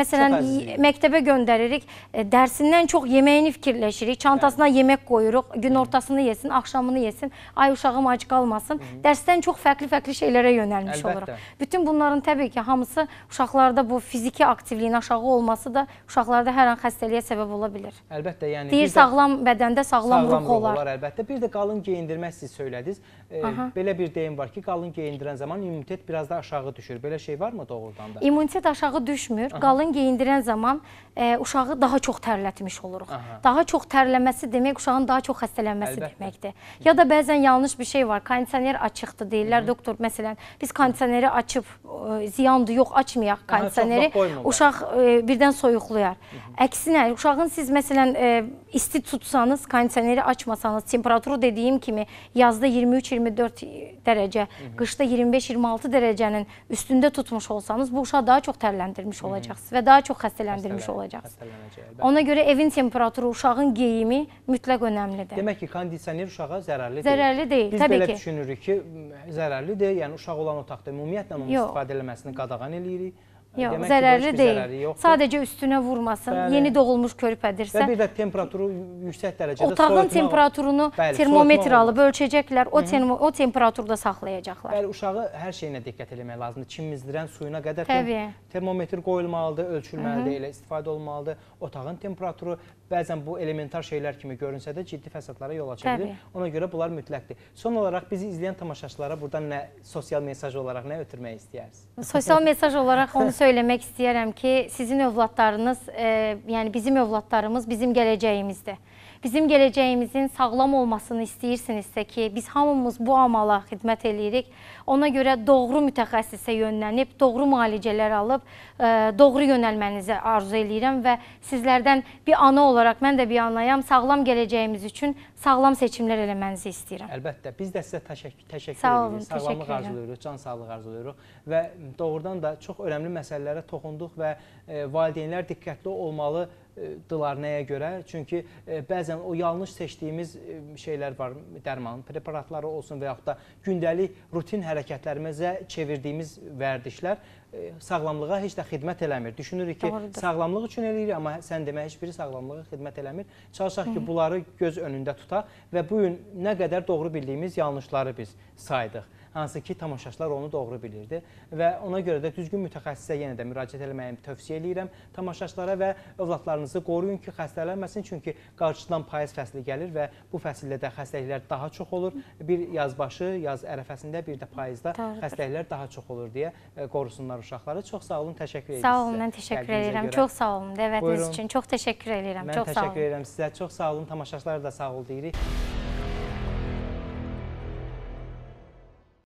Speaker 2: Məsələn, məktəbə göndəririk. Dərsindən çox yeməyini fikirləşirik. Çantasına yemək qoyuruq. Gün ortasını yesin, axşamını yesin. Ay uşağım ac qalmasın. Dərsdən çox fərqli-fərqli şeylərə yönəlmiş oluruq. Bütün bunların təbii ki, hamısı uşaqlarda bu fiziki aktivliyin aşağı olması da uşaqlarda hər an xəstəliyə səbəb ola bilər.
Speaker 1: Əlbəttə, yəni deyir sağlam
Speaker 2: bədəndə sağlam, sağlam ruh olar. olar.
Speaker 1: Əlbəttə. Bir də qalın geyindirmə siz söylədiniz e, Aha. belə bir deyim var ki, qalın geyindirən zaman immunitet biraz da aşağı düşür. Belə şey varmı doğrudan da? İmmunitet
Speaker 2: aşağı düşmür. Aha. Qalın geyindirən zaman e, uşağı daha çox tərlətmiş oluruq. Aha. Daha çox tərləməsi demək uşağın daha çox xəstələnməsi Əlbəttə. deməkdir. Ya da bəzən yanlış bir şey var. Kondisioner açıqdır deyirlər Hı -hı. doktor. Məsələn, biz kondisioneri açıb e, ziyandır, yox açmayaq kondisioneri. Uşaq e, birdən soyuqlayar. Hı -hı. Əksinə, uşağın siz məsələn e, isti tutsanız, kondisioneri açmasanız, temperaturu dediyim kimi yazda 23 24 dərəcə, Hı -hı. qışda 25-26 dərəcənin üstündə tutmuş olsanız, bu uşağı daha çox tərləndirmiş Hı -hı. olacaqsınız və daha çox xəstələndirmiş Xəstələn,
Speaker 1: olacaqsınız. Ona
Speaker 2: görə evin temperaturu, uşağın geyimi mütləq önəmlidir.
Speaker 1: Demək ki, kondisioner uşağa zərərli, zərərli deyil. deyil. Biz Tabii belə ki. düşünürük ki, zərərlidir, yəni uşaq olan otaqda ümumiyyətlə onun istifadələməsini qadağan eləyirik. Yox, Demək zərərli deyil. Zərəri yoxdur.
Speaker 2: Sadəcə üstünə vurmasın. Bəli. Yeni doğulmuş körpədirsə. Və bir
Speaker 1: də temperaturu yüksək dərəcədə Otağın soyutma. Otağın temperaturunu bəli, termometr alıb
Speaker 2: ölçəcəklər. O, termo, o temperaturda saxlayacaqlar. Bəli, uşağı
Speaker 1: hər şeyinə diqqət eləmək lazımdır. Çimizdirən suyuna qədər Təbii. termometr qoyulmalıdır, ölçülməlidir, elə istifadə olmalıdır. Otağın temperaturu bəzən bu elementar şeylər kimi görünsə də ciddi fəsadlara yol aça bilir. Ona görə bunlar mütləqdir. Son olaraq bizi izləyən tamaşaçılara buradan nə sosial mesaj olaraq nə ötürmək istəyərsiniz? Sosial
Speaker 2: mesaj olaraq onu söylemek istiyorum ki, sizin övladlarınız, e, yəni bizim övladlarımız bizim gələcəyimizdir. bizim gələcəyimizin sağlam olmasını istəyirsinizsə ki, biz hamımız bu amala xidmət eləyirik. Ona görə doğru mütəxəssisə yönlənib, doğru müalicələr alıb, e, doğru yönəlmənizi arzu eləyirəm və sizlərdən bir ana olaraq mən də bir anayam, sağlam gələcəyimiz üçün sağlam seçimlər eləmənizi istəyirəm.
Speaker 1: Əlbəttə, biz də sizə təşəkkür, təşəkkür Sağ olun, edirik, sağlamlıq arzulayırıq, can sağlıq arzulayırıq və doğrudan da çox önəmli məsələlərə toxunduq və e, valideynlər diqqətli olmalı, dylar nəyə görə? Çünki bəzən o yanlış seçdiyimiz şeylər var, dərman preparatları olsun və yaxud da gündəlik rutin hərəkətlərimizə çevirdiyimiz vərdişlər sağlamlığa heç də xidmət eləmir. Düşünürük ki, Doğrudur. sağlamlıq üçün eləyirik, amma sən demək heç biri sağlamlığa xidmət eləmir. Çalışaq ki, bunları göz önündə tutaq və bu gün nə qədər doğru bildiyimiz yanlışları biz saydıq hansı ki tamaşaçılar onu doğru bilirdi və ona görə də düzgün mütəxəssisə yenə də müraciət etməyi tövsiyə eləyirəm tamaşaçılara və övladlarınızı qoruyun ki, xəstələnməsin, çünki qarşıdan payız fəsli gəlir və bu fəsildə də xəstəliklər daha çox olur. Bir yazbaşı, yaz ərəfəsində, bir də payızda Doğrudur. xəstəliklər daha çox olur deyə e, qorusunlar uşaqları. Çox sağ olun, təşəkkür edirəm. Sağ olun, mən təşəkkür edirəm. Çox sağ olun dəvətiniz üçün.
Speaker 2: Çox təşəkkür edirəm. Mən çox təşəkkür
Speaker 1: edirəm sizə. Çox sağ olun, tamaşaçılara da sağ ol deyirik.